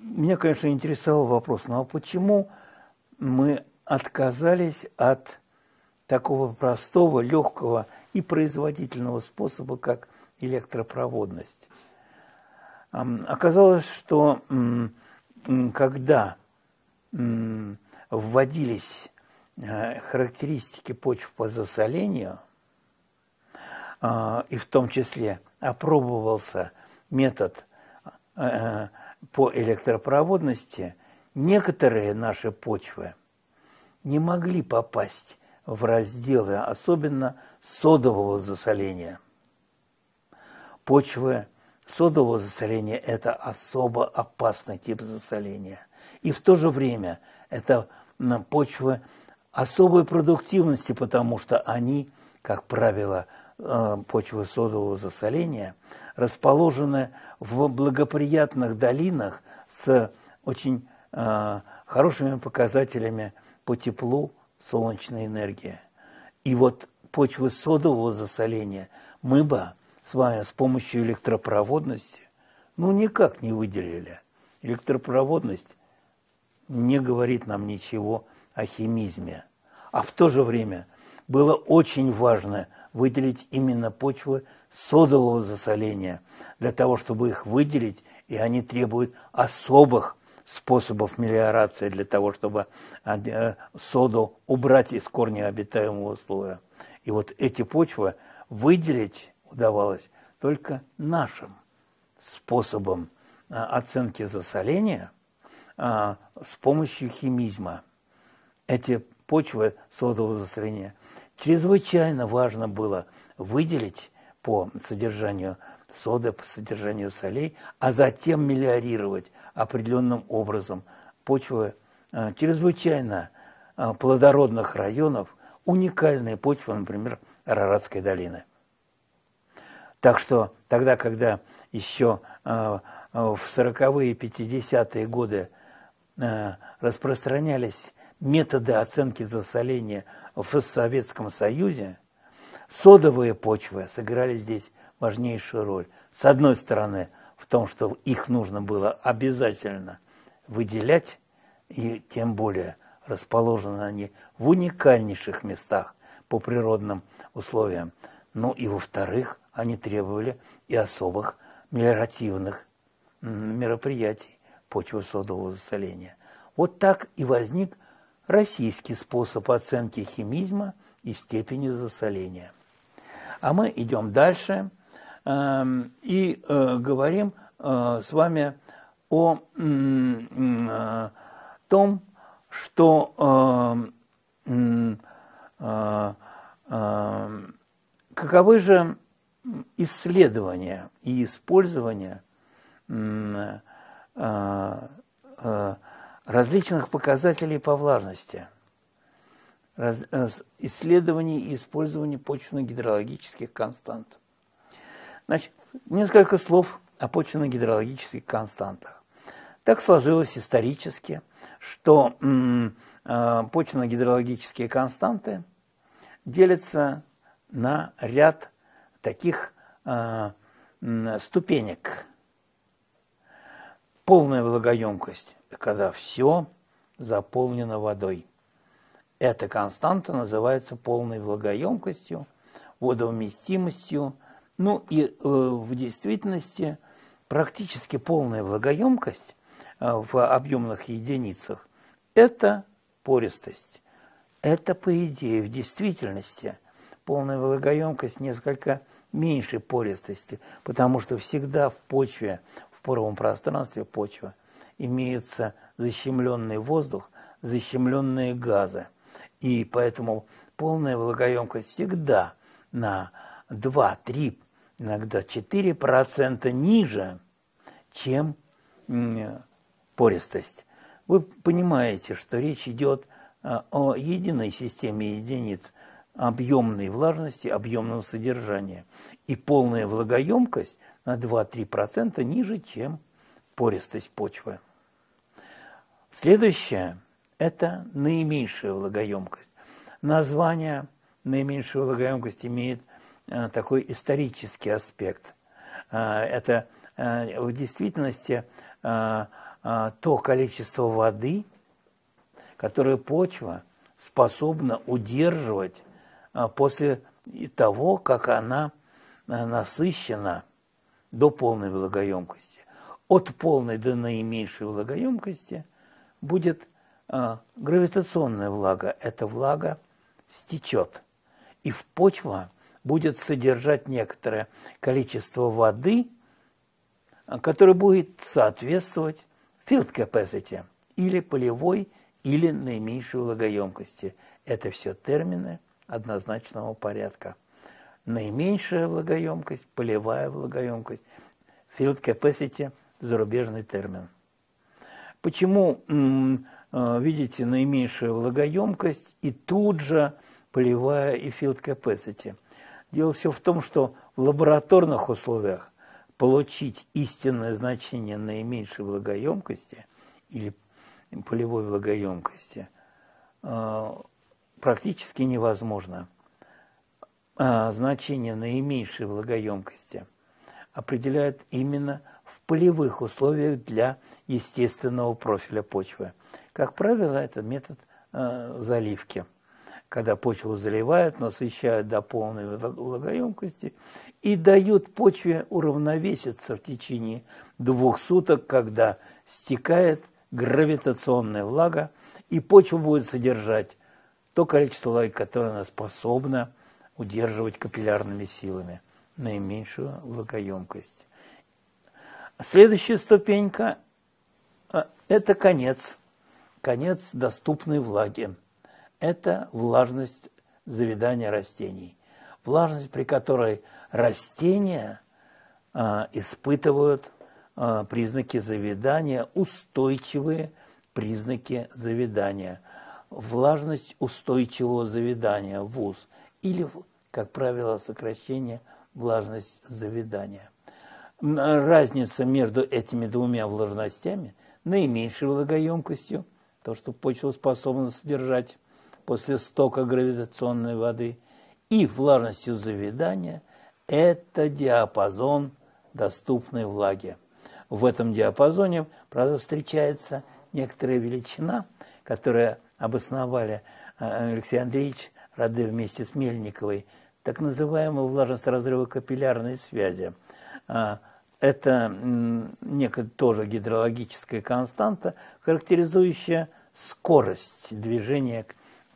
меня, конечно, интересовал вопрос, ну а почему мы отказались от такого простого, легкого и производительного способа, как электропроводность. Оказалось, что когда вводились э, характеристики почв по засолению, а, и в том числе опробовался метод э, э, по электропроводности, некоторые наши почвы – не могли попасть в разделы, особенно содового засоления. Почвы содового засоления – это особо опасный тип засоления. И в то же время это почвы особой продуктивности, потому что они, как правило, э, почвы содового засоления, расположены в благоприятных долинах с очень э, хорошими показателями по теплу солнечная энергия. И вот почвы содового засоления мы бы с вами с помощью электропроводности ну никак не выделили. Электропроводность не говорит нам ничего о химизме. А в то же время было очень важно выделить именно почвы содового засоления, для того, чтобы их выделить, и они требуют особых способов мелиорации для того, чтобы а, э, соду убрать из корня обитаемого слоя. И вот эти почвы выделить удавалось только нашим способом а, оценки засоления а, с помощью химизма. Эти почвы содового засоления чрезвычайно важно было выделить по содержанию соды по содержанию солей, а затем мелиорировать определенным образом почвы э, чрезвычайно э, плодородных районов, уникальные почвы, например, Араратской долины. Так что тогда, когда еще э, в 40-е и 50-е годы распространялись методы оценки засоления в Советском Союзе, содовые почвы сыграли здесь важнейшую роль. С одной стороны, в том, что их нужно было обязательно выделять, и тем более расположены они в уникальнейших местах по природным условиям. Ну и во-вторых, они требовали и особых мелиоративных мероприятий почвосодового засоления. Вот так и возник российский способ оценки химизма и степени засоления. А мы идем дальше – Эм, и э, говорим э, с вами о э, том, что эм, каковы же исследования и использование различных показателей по влажности, исследований и использования почвенно-гидрологических констант. Значит, несколько слов о почвенно-гидрологических константах. Так сложилось исторически, что э, почвенно-гидрологические константы делятся на ряд таких э, ступенек. Полная влагоемкость, когда все заполнено водой. Эта константа называется полной влагоемкостью, водовместимостью – ну и э, в действительности практически полная влагоемкость э, в объемных единицах – это пористость. Это, по идее, в действительности полная влагоемкость несколько меньше пористости, потому что всегда в почве, в поровом пространстве почвы имеется защемленный воздух, защемленные газы. И поэтому полная влагоемкость всегда на 2, 3, иногда 4% ниже, чем пористость. Вы понимаете, что речь идет а, о единой системе единиц объемной влажности, объемного содержания. И полная влагоемкость на 2-3% ниже, чем пористость почвы. Следующее – это наименьшая влагоемкость. Название наименьшая влагоемкость имеет Э, такой исторический аспект. Э, это э, в действительности то количество воды, которое почва способна удерживать после того, как она насыщена до полной влагоемкости. От полной до наименьшей влагоемкости будет гравитационная влага. Эта влага стечет, и в почву будет содержать некоторое количество воды, которое будет соответствовать field capacity или полевой, или наименьшей влагоемкости. Это все термины однозначного порядка. Наименьшая влагоемкость, полевая влагоемкость, field capacity – зарубежный термин. Почему, э, видите, наименьшая влагоемкость и тут же полевая и field capacity – Дело все в том, что в лабораторных условиях получить истинное значение наименьшей влагоемкости или полевой влагоемкости э, практически невозможно. А значение наименьшей влагоемкости определяют именно в полевых условиях для естественного профиля почвы. Как правило, это метод э, заливки – когда почву заливают, насыщают до полной влагоемкости и дают почве уравновеситься в течение двух суток, когда стекает гравитационная влага, и почва будет содержать то количество влаги, которое она способна удерживать капиллярными силами, наименьшую влагоемкость. Следующая ступенька э, – это конец, конец доступной влаги это влажность заведания растений, влажность, при которой растения э, испытывают э, признаки заведания, устойчивые признаки заведания, влажность устойчивого заведания, ВУЗ, или, как правило, сокращение влажность заведания. Разница между этими двумя влажностями наименьшей влагоемкостью, то, что почва способна содержать после стока гравитационной воды и влажностью заведания – это диапазон доступной влаги. В этом диапазоне, правда, встречается некоторая величина, которую обосновали э, Алексей Андреевич Раде вместе с Мельниковой, так называемую влажность разрыва капиллярной связи. А, это некая тоже гидрологическая константа, характеризующая скорость движения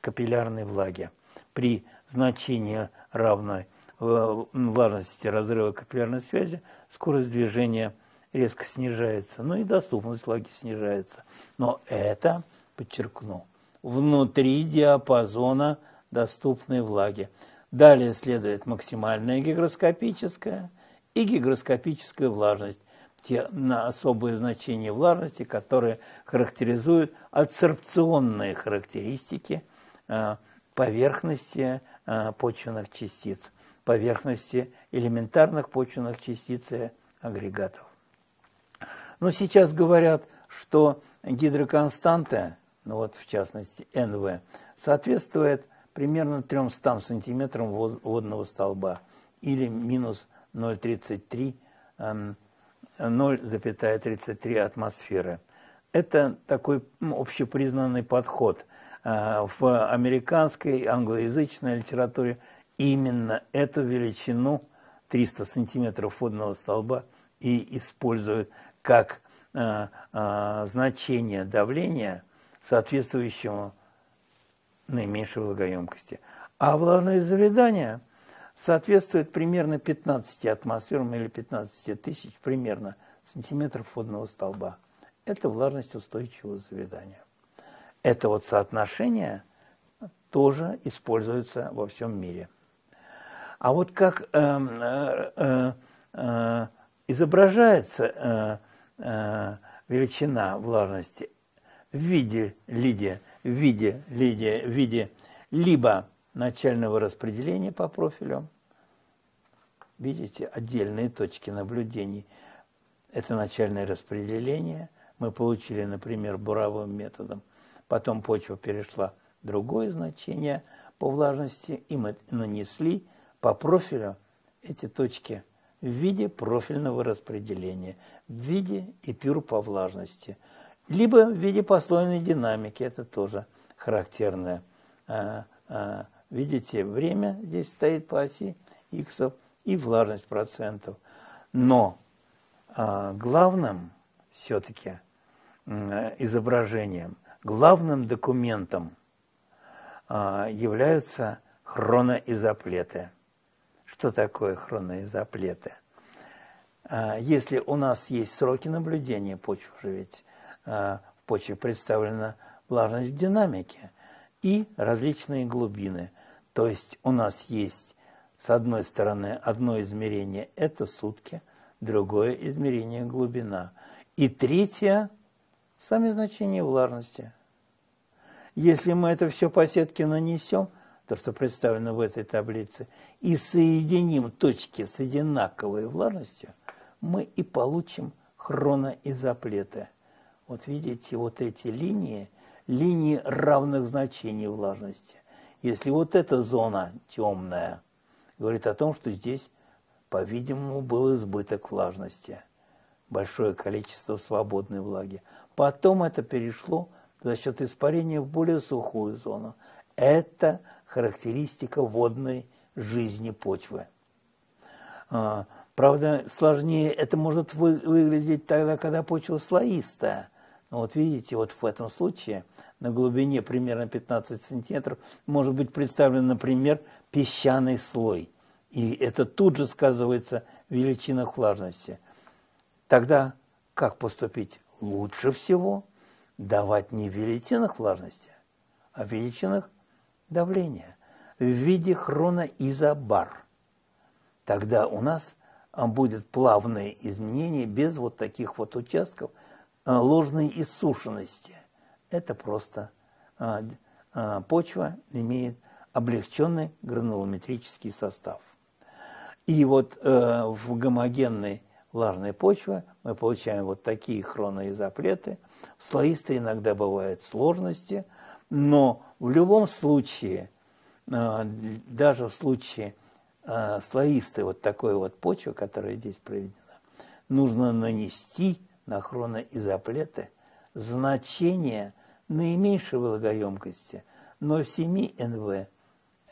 капиллярной влаги. При значении равной э, влажности разрыва капиллярной связи скорость движения резко снижается, ну и доступность влаги снижается. Но это, подчеркну, внутри диапазона доступной влаги. Далее следует максимальная гигроскопическая и гигроскопическая влажность. Те на особые значения влажности, которые характеризуют адсорбционные характеристики – Э, поверхности э, почвенных частиц, поверхности элементарных почвенных частиц и агрегатов. Но сейчас говорят, что гидроконстанта, ну вот в частности НВ, соответствует примерно 300 сантиметрам водного столба или минус 0,33 эм, атмосферы. Это такой общепризнанный подход – Э, в американской англоязычной литературе именно эту величину 300 сантиметров водного столба и используют как э, э, значение давления, соответствующему наименьшей влагоемкости. А влажное заведание соответствует примерно 15 атмосферам или 15 тысяч примерно сантиметров водного столба. Это влажность устойчивого заведания. Это вот соотношение тоже используется во всем мире. А вот как э, э, э, э, изображается э, э, величина влажности в виде лиди, в виде лиди, в виде либо начального распределения по профилю, видите, отдельные точки наблюдений. Это начальное распределение. Мы получили, например, буровым методом – Потом почва перешла в другое значение по влажности, и мы нанесли по профилю эти точки в виде профильного распределения, в виде эпюр по влажности, либо в виде послойной динамики, это тоже характерное. А, а, видите, время здесь стоит по оси x и влажность процентов. Но а, главным все-таки изображением главным документом а, являются хроноизоплеты. Что такое хроноизоплеты? А, если у нас есть сроки наблюдения почвы, ведь а, в почве представлена влажность в динамике и различные глубины. То есть у нас есть, с одной стороны, одно измерение – это сутки, другое измерение – глубина. И третье сами значения влажности. Если мы это все по сетке нанесем, то, что представлено в этой таблице, и соединим точки с одинаковой влажностью, мы и получим хроноизоплеты. Вот видите, вот эти линии, линии равных значений влажности. Если вот эта зона темная, говорит о том, что здесь, по-видимому, был избыток влажности большое количество свободной влаги. Потом это перешло за счет испарения в более сухую зону. Это характеристика водной жизни почвы. А, правда, сложнее это может выглядеть тогда, когда почва слоистая. Но ну, вот видите, вот в этом случае на глубине примерно 15 сантиметров может быть представлен, например, песчаный слой. И это тут же сказывается в величинах влажности. Тогда как поступить лучше всего? Давать не в величинах влажности, а в величинах давления в виде хроноизобар. Тогда у нас а, будет плавное изменение без вот таких вот участков а, ложной иссушенности. Это просто а, почва имеет облегченный гранулометрический состав. И вот э, в гомогенной влажная почва, мы получаем вот такие хроноизоплеты в слоистой иногда бывают сложности, но в любом случае, э, даже в случае э, слоистой вот такой вот почвы, которая здесь проведена, нужно нанести на хроноизоплеты значение наименьшей влагоемкости 0,7 НВ.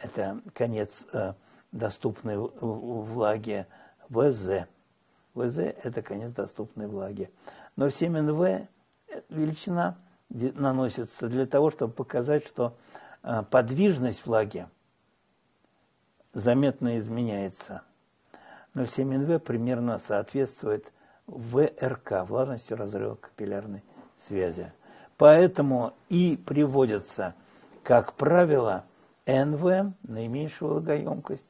Это конец э, доступной влаги ВЗ. ВЗ – это конец доступной влаги. Но в семен В э, величина наносится для того, чтобы показать, что э, подвижность влаги заметно изменяется. Но в семен В примерно соответствует ВРК – влажностью разрыва капиллярной связи. Поэтому и приводится, как правило, НВ, наименьшая влагоемкость,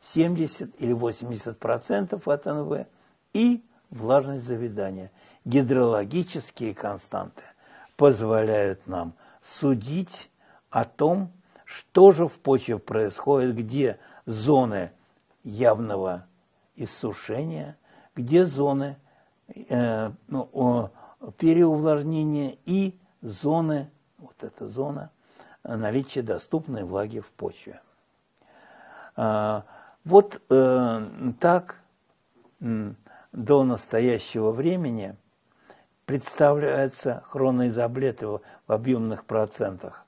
70 или 80% от НВ – и влажность заведания. Гидрологические константы позволяют нам судить о том, что же в почве происходит, где зоны явного иссушения, где зоны э, ну, переувлажнения и зоны, вот эта зона, наличия доступной влаги в почве. А, вот э, так до настоящего времени представляются хроноизоблеты в объемных процентах.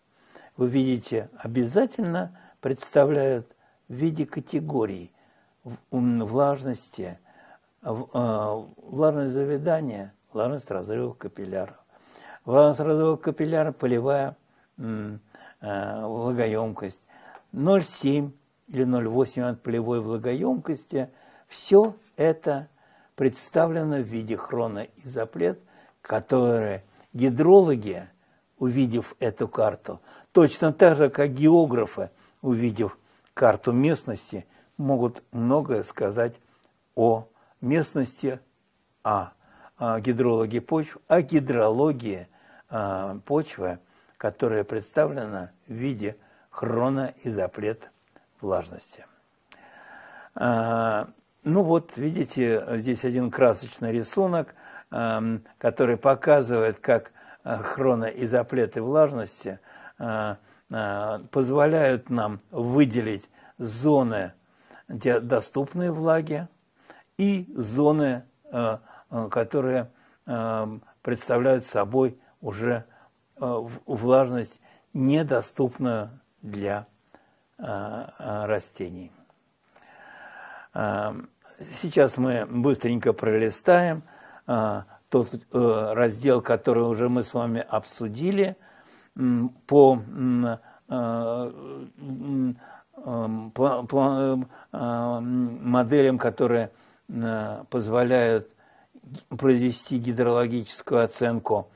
Вы видите, обязательно представляют в виде категорий влажности, а, влажность заведания, влажность разрыва капилляров. Влажность разрыва капилляра – полевая а, влагоемкость. 0,7 или 0,8 от полевой влагоемкости – все это – представлена в виде хрона и которые гидрологи, увидев эту карту, точно так же, как географы, увидев карту местности, могут многое сказать о местности, о а, а, гидрологии почв, о гидрологии а, почвы, которая представлена в виде хрона и влажности. Ну вот, видите, здесь один красочный рисунок, эм, который показывает, как э, хроноизоплеты влажности э, э, позволяют нам выделить зоны, где доступные влаги, и зоны, которые эм, представляют собой уже влажность, недоступную для растений. Сейчас мы быстренько пролистаем а, тот э, раздел, который уже мы с вами обсудили по а, а, моделям, которые позволяют произвести гидрологическую оценку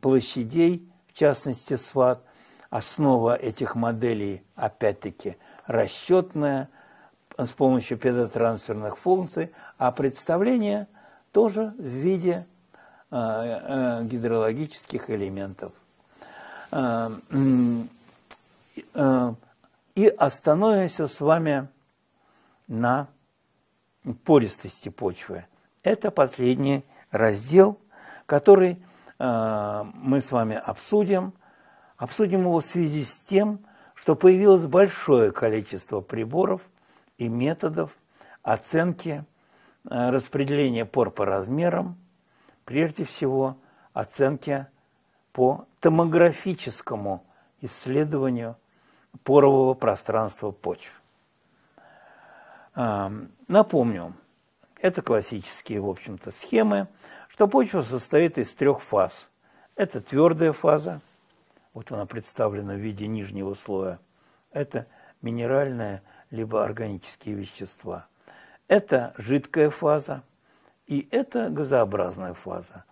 площадей, в частности СВАТ. Основа этих моделей, опять-таки, расчетная – с помощью педотрансферных функций, а представление тоже в виде э, э, гидрологических элементов. Э, и остановимся с вами на пористости почвы. Это последний раздел, который мы с вами обсудим. Обсудим его в связи с тем, что появилось большое количество приборов – и методов оценки э, распределения пор по размерам, прежде всего оценки по томографическому исследованию порового пространства почв. Э, напомню, это классические, в общем-то, схемы, что почва состоит из трех фаз. Это твердая фаза, вот она представлена в виде нижнего слоя. Это минеральная либо органические вещества. Это жидкая фаза и это газообразная фаза.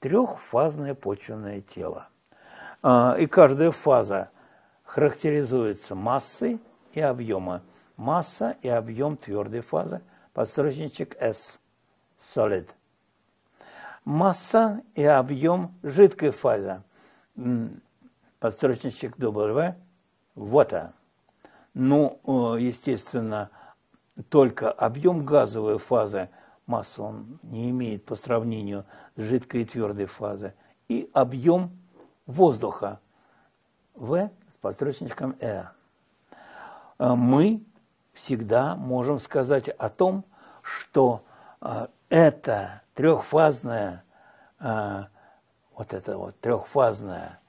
Трехфазное почвенное тело. А, и каждая фаза характеризуется массой и объемом. Масса и объем твердой фазы, подстрочничек S, solid. Масса и объем жидкой фазы, подстрочничек W, water. Ну, э, естественно, только объем газовой фазы масса он не имеет по сравнению с жидкой и твердой фазы, и объем воздуха В с подстрочником э. э. Мы всегда можем сказать о том, что э, это трехфазная, вот это вот трехфазное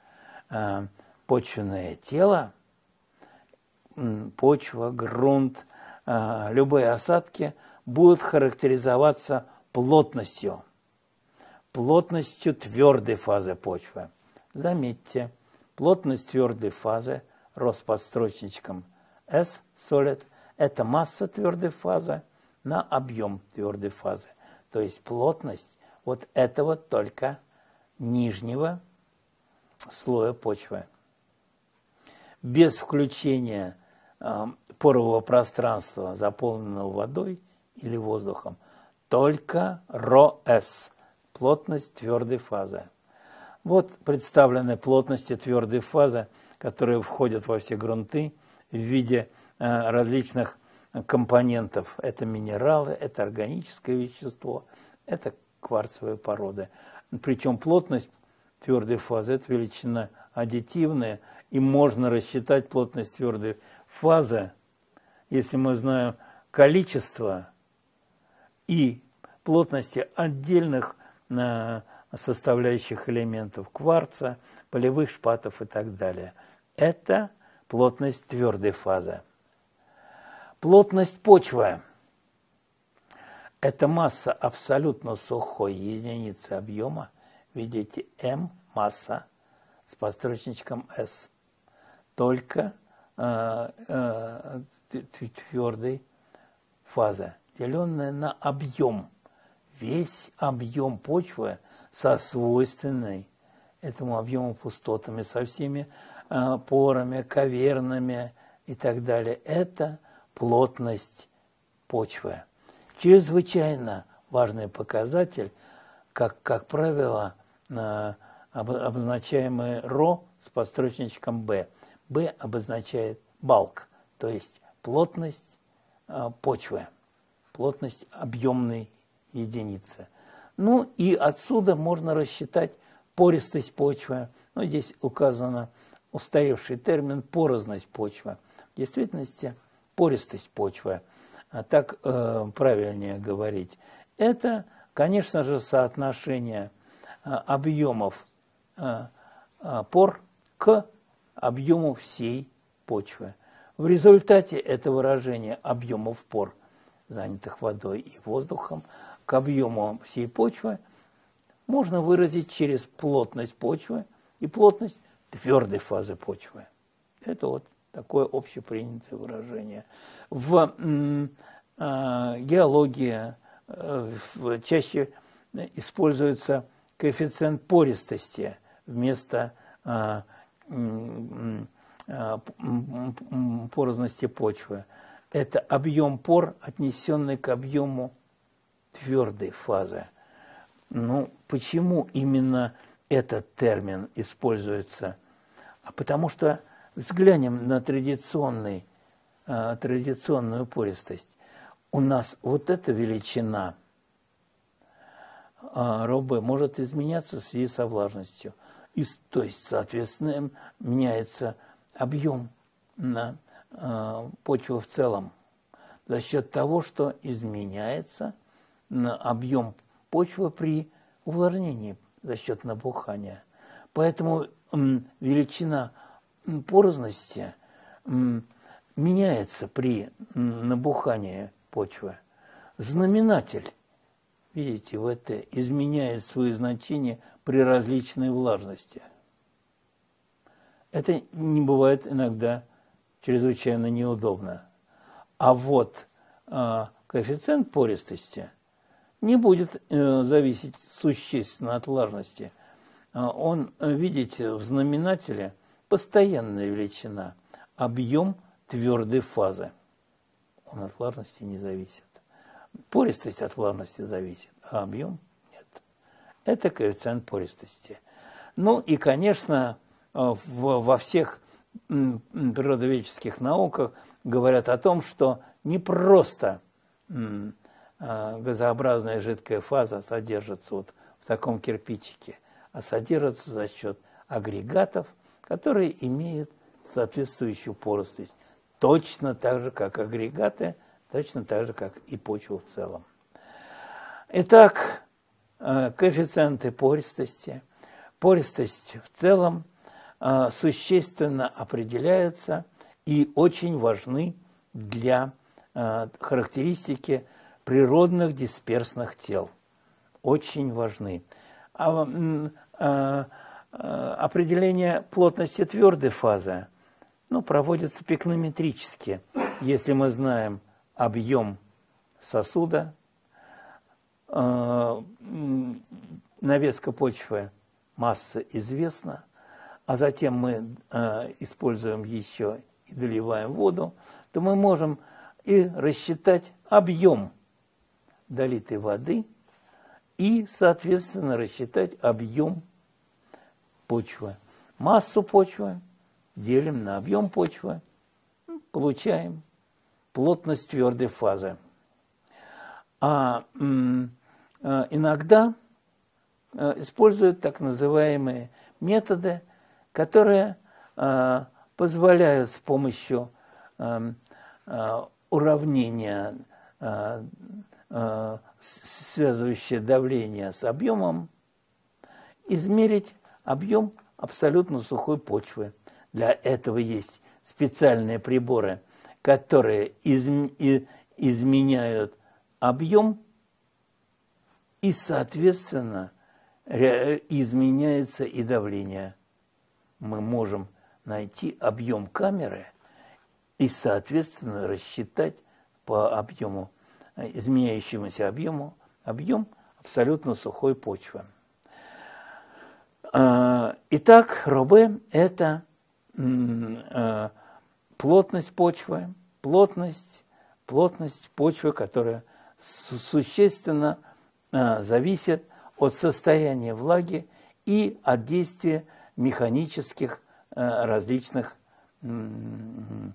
почвенное тело – почва, грунт, а, любые осадки будут характеризоваться плотностью, плотностью твердой фазы почвы. Заметьте, плотность твердой фазы рос под S, solid, это масса твердой фазы на объем твердой фазы. То есть плотность вот этого только нижнего слоя почвы. Без включения Эм, порового пространства, заполненного водой или воздухом, только ρS – плотность твердой фазы. Вот представлены плотности твердой фазы, которые входят во все грунты в виде э, различных компонентов. Это минералы, это органическое вещество, это кварцевые породы. Причем плотность твердой фазы – это величина аддитивная, и можно рассчитать плотность твердой фаза, если мы знаем количество и плотности отдельных э, составляющих элементов кварца, полевых шпатов и так далее. Это плотность твердой фазы. Плотность почвы – это масса абсолютно сухой единицы объема, видите, М – масса с подстрочничком С. Только Э, э, твердой фазы, деленная на объем, весь объем почвы со свойственной этому объему пустотами, со всеми э, порами, кавернами и так далее. Это плотность почвы. Чрезвычайно важный показатель, как, как правило, обозначаемый РО с подстрочничком «Б». Б обозначает балк, то есть плотность э, почвы, плотность объемной единицы. Ну и отсюда можно рассчитать пористость почвы. Ну, здесь указано устаревший термин порозность почвы. В действительности пористость почвы, а так э, правильнее говорить. Это, конечно же, соотношение э, объемов э, э пор к объему всей почвы. В результате это выражение объемов пор, занятых водой и воздухом, к объему всей почвы можно выразить через плотность почвы и плотность твердой фазы почвы. Это вот такое общепринятое выражение. В а, геологии э, чаще используется коэффициент пористости вместо а, порозности почвы. Это объем пор, отнесенный к объему твердой фазы. Ну, почему именно этот термин используется? А потому что взглянем на традиционный, э, традиционную пористость. У нас вот эта величина э, – робы может изменяться в связи со влажностью. И, то есть, соответственно, эм, меняется объем на э, почвы в целом за счет того, что изменяется объем почвы при увлажнении за счет набухания. Поэтому величина порозности меняется при набухании почвы. Знаменатель видите, ВТ изменяет свои значения при различной влажности. Это не бывает иногда чрезвычайно неудобно. А вот э, коэффициент пористости не будет э, зависеть существенно от влажности. А, он, видите, в знаменателе постоянная величина, объем твердой фазы. Он от влажности не зависит. Пористость от влажности зависит, а объем нет. Это коэффициент пористости. Ну и, конечно, э, во всех природоведческих науках говорят о том, что не просто э, газообразная жидкая фаза содержится вот в таком кирпичике, а содержится за счет агрегатов, которые имеют соответствующую поростость. Точно так же, как агрегаты точно так же, как и почву в целом. Итак, э, коэффициенты пористости. Пористость в целом э, существенно определяются и очень важны для э, характеристики природных дисперсных тел. Очень важны. а, а, определение плотности твердой фазы ну, проводится пикнометрически, если мы знаем – объем сосуда, э, навеска почвы, масса известна, а затем мы э, используем еще и доливаем воду, то мы можем и рассчитать объем долитой воды и, соответственно, рассчитать объем почвы. Массу почвы делим на объем почвы, получаем плотность твердой фазы. А э, иногда э, используют так называемые методы, которые э, позволяют с помощью уравнения связывающее давление с объемом, измерить объем абсолютно сухой почвы. Для этого есть специальные приборы – которые из, и, изменяют объем, и, соответственно, изменяется и давление. Мы можем найти объем камеры и, соответственно, рассчитать по объему, э, изменяющемуся объему, объем абсолютно сухой почвы. А, итак, робе – это э, плотность почвы, плотность, плотность почвы, которая существенно а, зависит от состояния влаги и от действия механических а, различных а,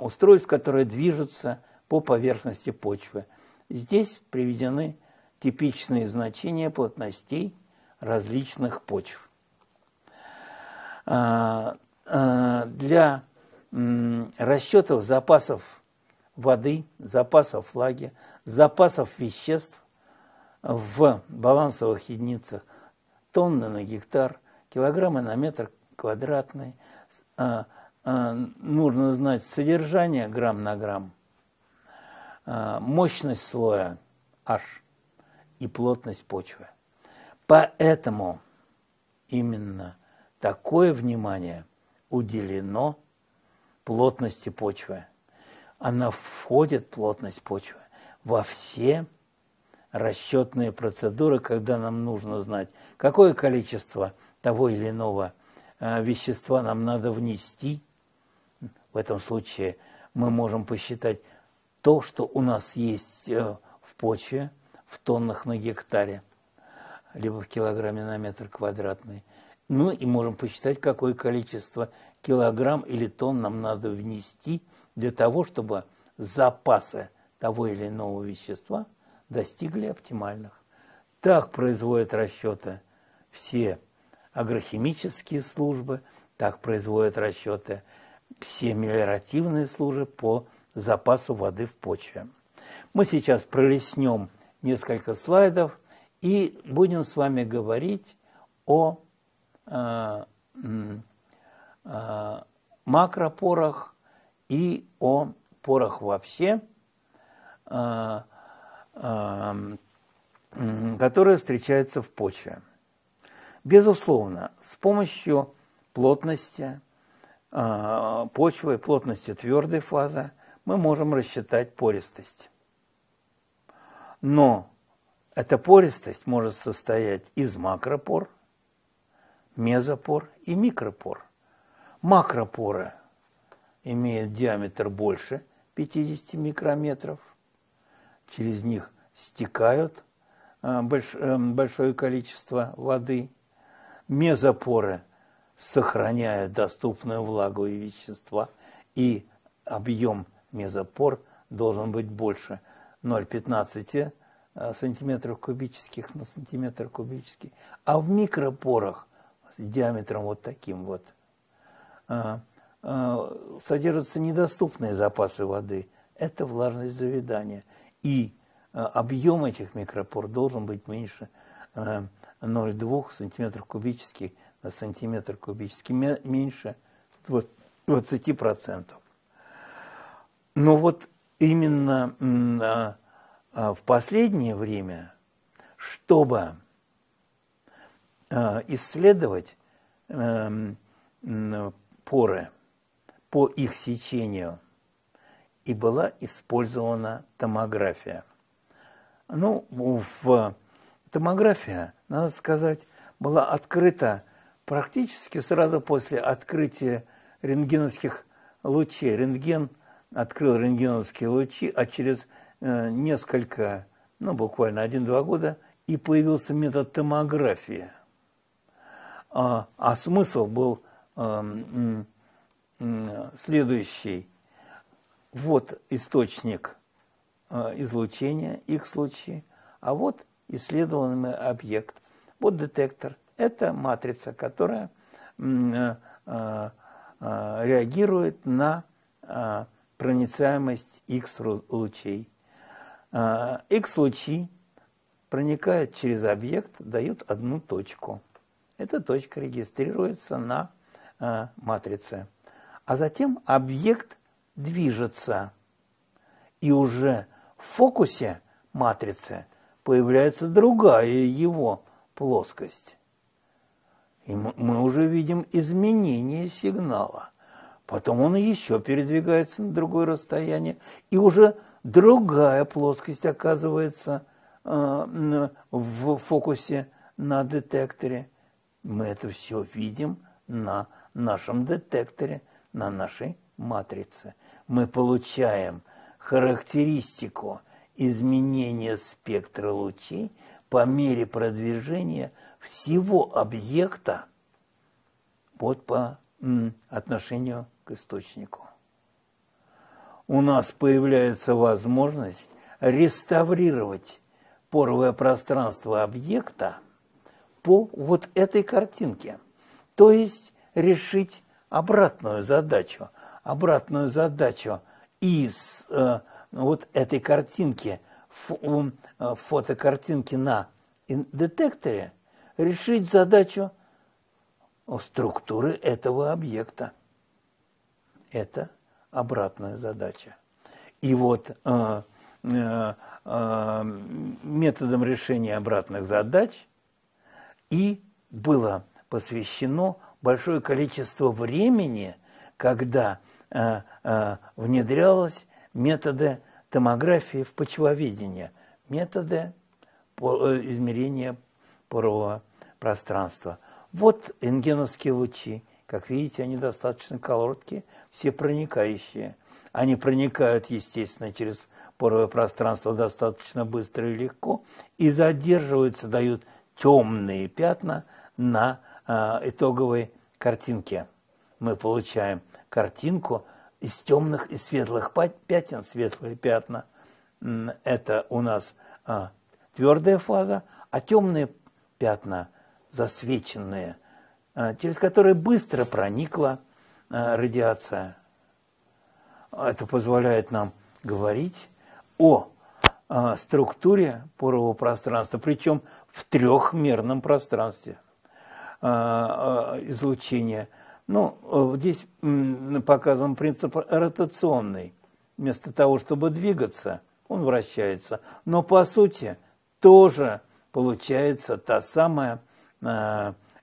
устройств, которые движутся по поверхности почвы. Здесь приведены типичные значения плотностей различных почв. Для расчетов запасов воды, запасов влаги, запасов веществ в балансовых единицах, тонны на гектар, килограммы на метр квадратный. А, а, нужно знать содержание грамм на грамм, а, мощность слоя H и плотность почвы. Поэтому именно такое внимание уделено плотности почвы. Она входит, плотность почвы, во все расчетные процедуры, когда нам нужно знать, какое количество того или иного э, вещества нам надо внести. В этом случае мы можем посчитать то, что у нас есть э, в почве, в тоннах на гектаре, либо в килограмме на метр квадратный. Ну и можем посчитать, какое количество килограмм или тонн нам надо внести для того, чтобы запасы того или иного вещества достигли оптимальных. Так производят расчеты все агрохимические службы, так производят расчеты все мелиоративные службы по запасу воды в почве. Мы сейчас пролеснем несколько слайдов и будем с вами говорить о э, Э, макропорах и о порах вообще, э, э, которые встречаются в почве. Безусловно, с помощью плотности почвы плотности твердой фазы мы можем рассчитать пористость. Но эта пористость может состоять из макропор, мезопор и микропор – Макропоры имеют диаметр больше 50 микрометров. Через них стекают э, э, большое количество воды. Мезопоры сохраняют доступную влагу и вещества, и объем мезопор должен быть больше 0,15 э, сантиметров кубических на сантиметр кубический. А в микропорах с диаметром вот таким вот – а, а, содержатся недоступные запасы воды. Это влажность заведания. И а, объем этих микропор должен быть меньше 0,2 см кубических на сантиметр кубический, меньше 20%. Но вот именно в последнее время, чтобы исследовать эм, поры по их сечению, и была использована томография. Ну, в томография, надо сказать, была открыта практически сразу после открытия рентгеновских лучей. Рентген открыл рентгеновские лучи, а через э, несколько, ну, буквально один-два года, и появился метод томографии. А, а смысл был Эм, следующий. Вот источник э, излучения, их случае, а вот исследуемый объект. Вот детектор. Это матрица, которая э, э, реагирует на проницаемость X лучей. X лучи проникают через объект, дают одну точку. Эта точка регистрируется на Э, матрицы. А затем объект движется, и уже в фокусе матрицы появляется другая его плоскость. И мы уже видим изменение сигнала. Потом он еще передвигается на другое расстояние, и уже другая плоскость оказывается э, в фокусе на детекторе. Мы это все видим – на нашем детекторе, на нашей матрице. Мы получаем характеристику изменения спектра лучей по мере продвижения всего объекта вот по отношению к источнику. У нас появляется возможность реставрировать поровое пространство объекта по вот этой картинке – то есть решить обратную задачу, обратную задачу из э, вот этой картинки, э, фотокартинки на детекторе, решить задачу структуры этого объекта. Это обратная задача. И вот э, э, э методом решения обратных задач и было посвящено большое количество времени, когда э, э, внедрялось методы томографии в почвоведение, методы э, измерения порового пространства. Вот рентгеновские лучи. Как видите, они достаточно короткие, все проникающие. Они проникают, естественно, через поровое пространство достаточно быстро и легко и задерживаются, дают темные пятна на Э, итоговой картинке. Мы получаем картинку из темных и светлых пятен. Светлые пятна – это у нас э, твердая фаза, а темные пятна – засвеченные, э, через которые быстро проникла радиация. Это позволяет нам говорить о структуре порового пространства, причем в трехмерном пространстве – Э, э, излучения. Ну, э, здесь показан принцип ротационный. Вместо того, чтобы двигаться, он вращается. Но по сути тоже получается та самая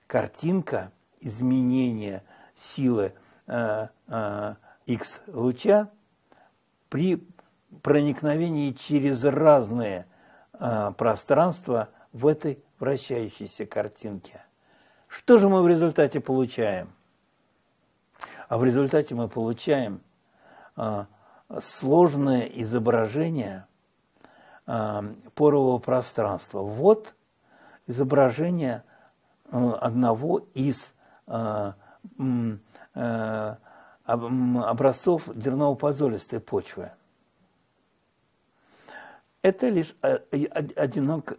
картинка изменения силы X луча при проникновении через разные пространства в этой вращающейся картинке. Что же мы в результате получаем? А в результате мы получаем а, сложное изображение а, порового пространства. Вот изображение а, одного из образцов дерново-позолистой почвы. Это лишь э, одинок,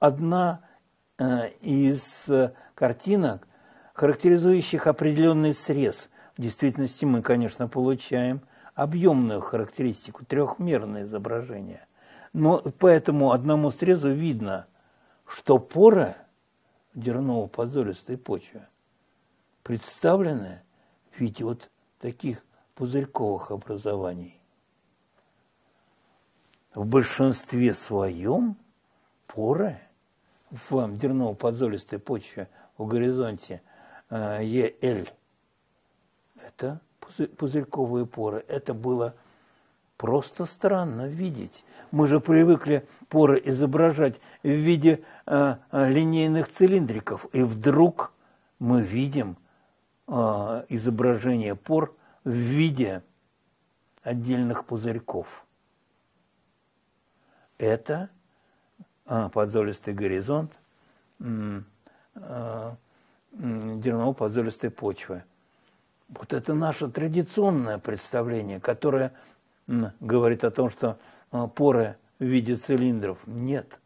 одна Э, из э, картинок, характеризующих определенный срез. В действительности мы, конечно, получаем объемную характеристику, трехмерное изображение. Но по этому одному срезу видно, что поры дерново-позолистой почвы представлены в виде вот таких пузырьковых образований. В большинстве своем поры – в дерново-подзолистой почве в горизонте э, ЕЛ. Это пузырьковые поры. Это было просто странно видеть. Мы же привыкли поры изображать в виде э, э, линейных цилиндриков. И вдруг мы видим изображение пор в виде отдельных пузырьков. Это а, подзолистый горизонт дерново-подзолистой а, почвы. Вот это наше традиционное представление, которое говорит о том, что а, поры в виде цилиндров. Нет.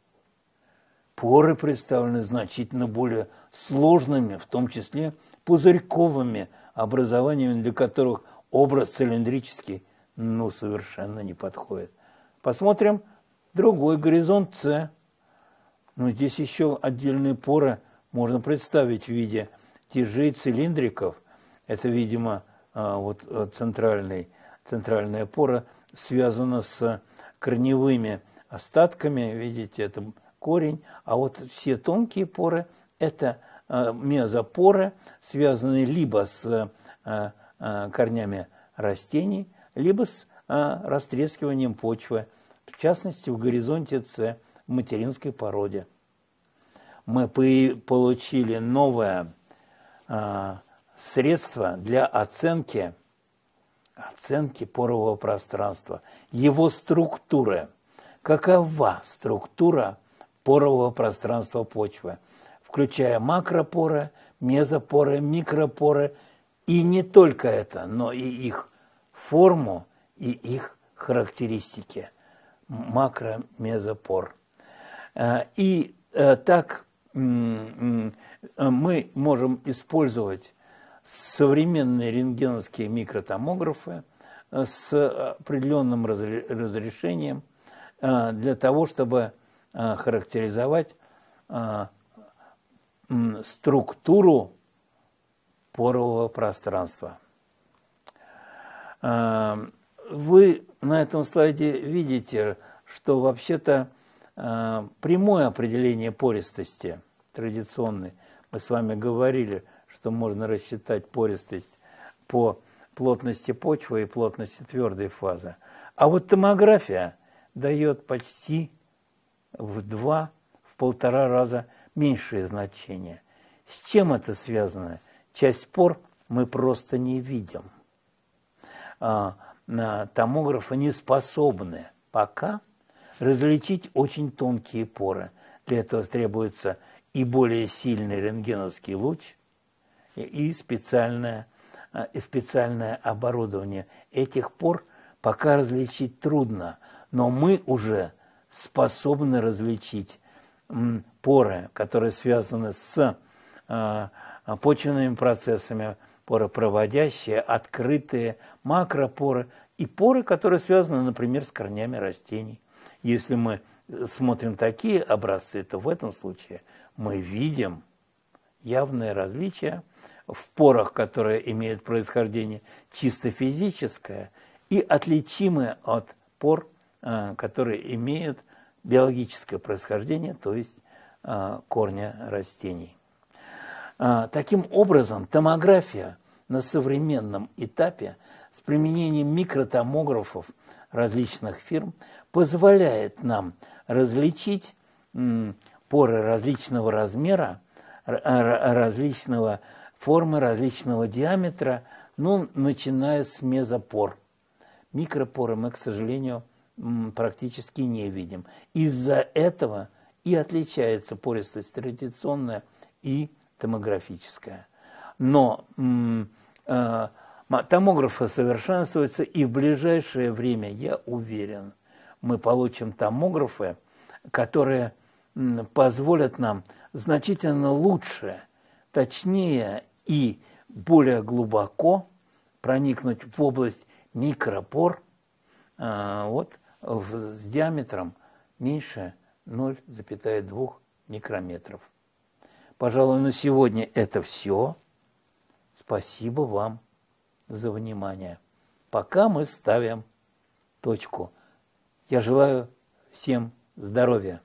Поры представлены значительно более сложными, в том числе пузырьковыми образованиями, для которых образ цилиндрический ну совершенно не подходит. Посмотрим другой горизонт С. Но здесь еще отдельные поры можно представить в виде тяжей цилиндриков. Это, видимо, а, вот э, центральный, центральная пора связана с корневыми остатками, видите, это корень, а вот все тонкие поры – это а, мезопоры, связанные либо с а, корнями растений, либо с растрескиванием почвы, в частности, в горизонте С материнской породе. Мы получили новое а, средство для оценки, оценки порового пространства, его структуры. Какова структура порового пространства почвы, включая макропоры, мезопоры, микропоры, и не только это, но и их форму и их характеристики. Макро-мезопор. Э, и э, так мы можем использовать современные рентгеновские микротомографы э, с определенным разрешением для того, чтобы характеризовать структуру порового пространства. Вы на этом слайде видите, что вообще-то Э, прямое определение пористости традиционной. Мы с вами говорили, что можно рассчитать пористость по плотности почвы и плотности твердой фазы. А вот томография дает почти в два, в полтора раза меньшее значение. С чем это связано? Часть пор мы просто не видим. Э, томографы не способны пока – различить очень тонкие поры. Для этого требуется и более сильный рентгеновский луч, и специальное, а, и специальное оборудование. Этих пор пока различить трудно, но мы уже способны различить поры, которые связаны с а, а, почвенными процессами, поропроводящие, открытые макропоры и поры, которые связаны, например, с корнями растений. Если мы э, смотрим такие образцы, то в этом случае мы видим явное различие в порах, которые имеют происхождение чисто физическое, и отличимые от пор, э, которые имеют биологическое происхождение, то есть э, корня растений. Таким образом, томография на современном этапе с применением микротомографов различных фирм – позволяет нам различить поры различного размера, а, а, различного формы, различного диаметра, ну, начиная с мезопор. Микропоры мы, к сожалению, практически не видим. Из-за этого и отличается пористость традиционная и томографическая. Но э, томографы совершенствуются, и в ближайшее время, я уверен – мы получим томографы, которые позволят нам значительно лучше, точнее и более глубоко проникнуть в область микропор а, вот, с диаметром меньше 0,2 микрометров. Пожалуй, на сегодня это все. Спасибо вам за внимание. Пока мы ставим точку. Я желаю всем здоровья.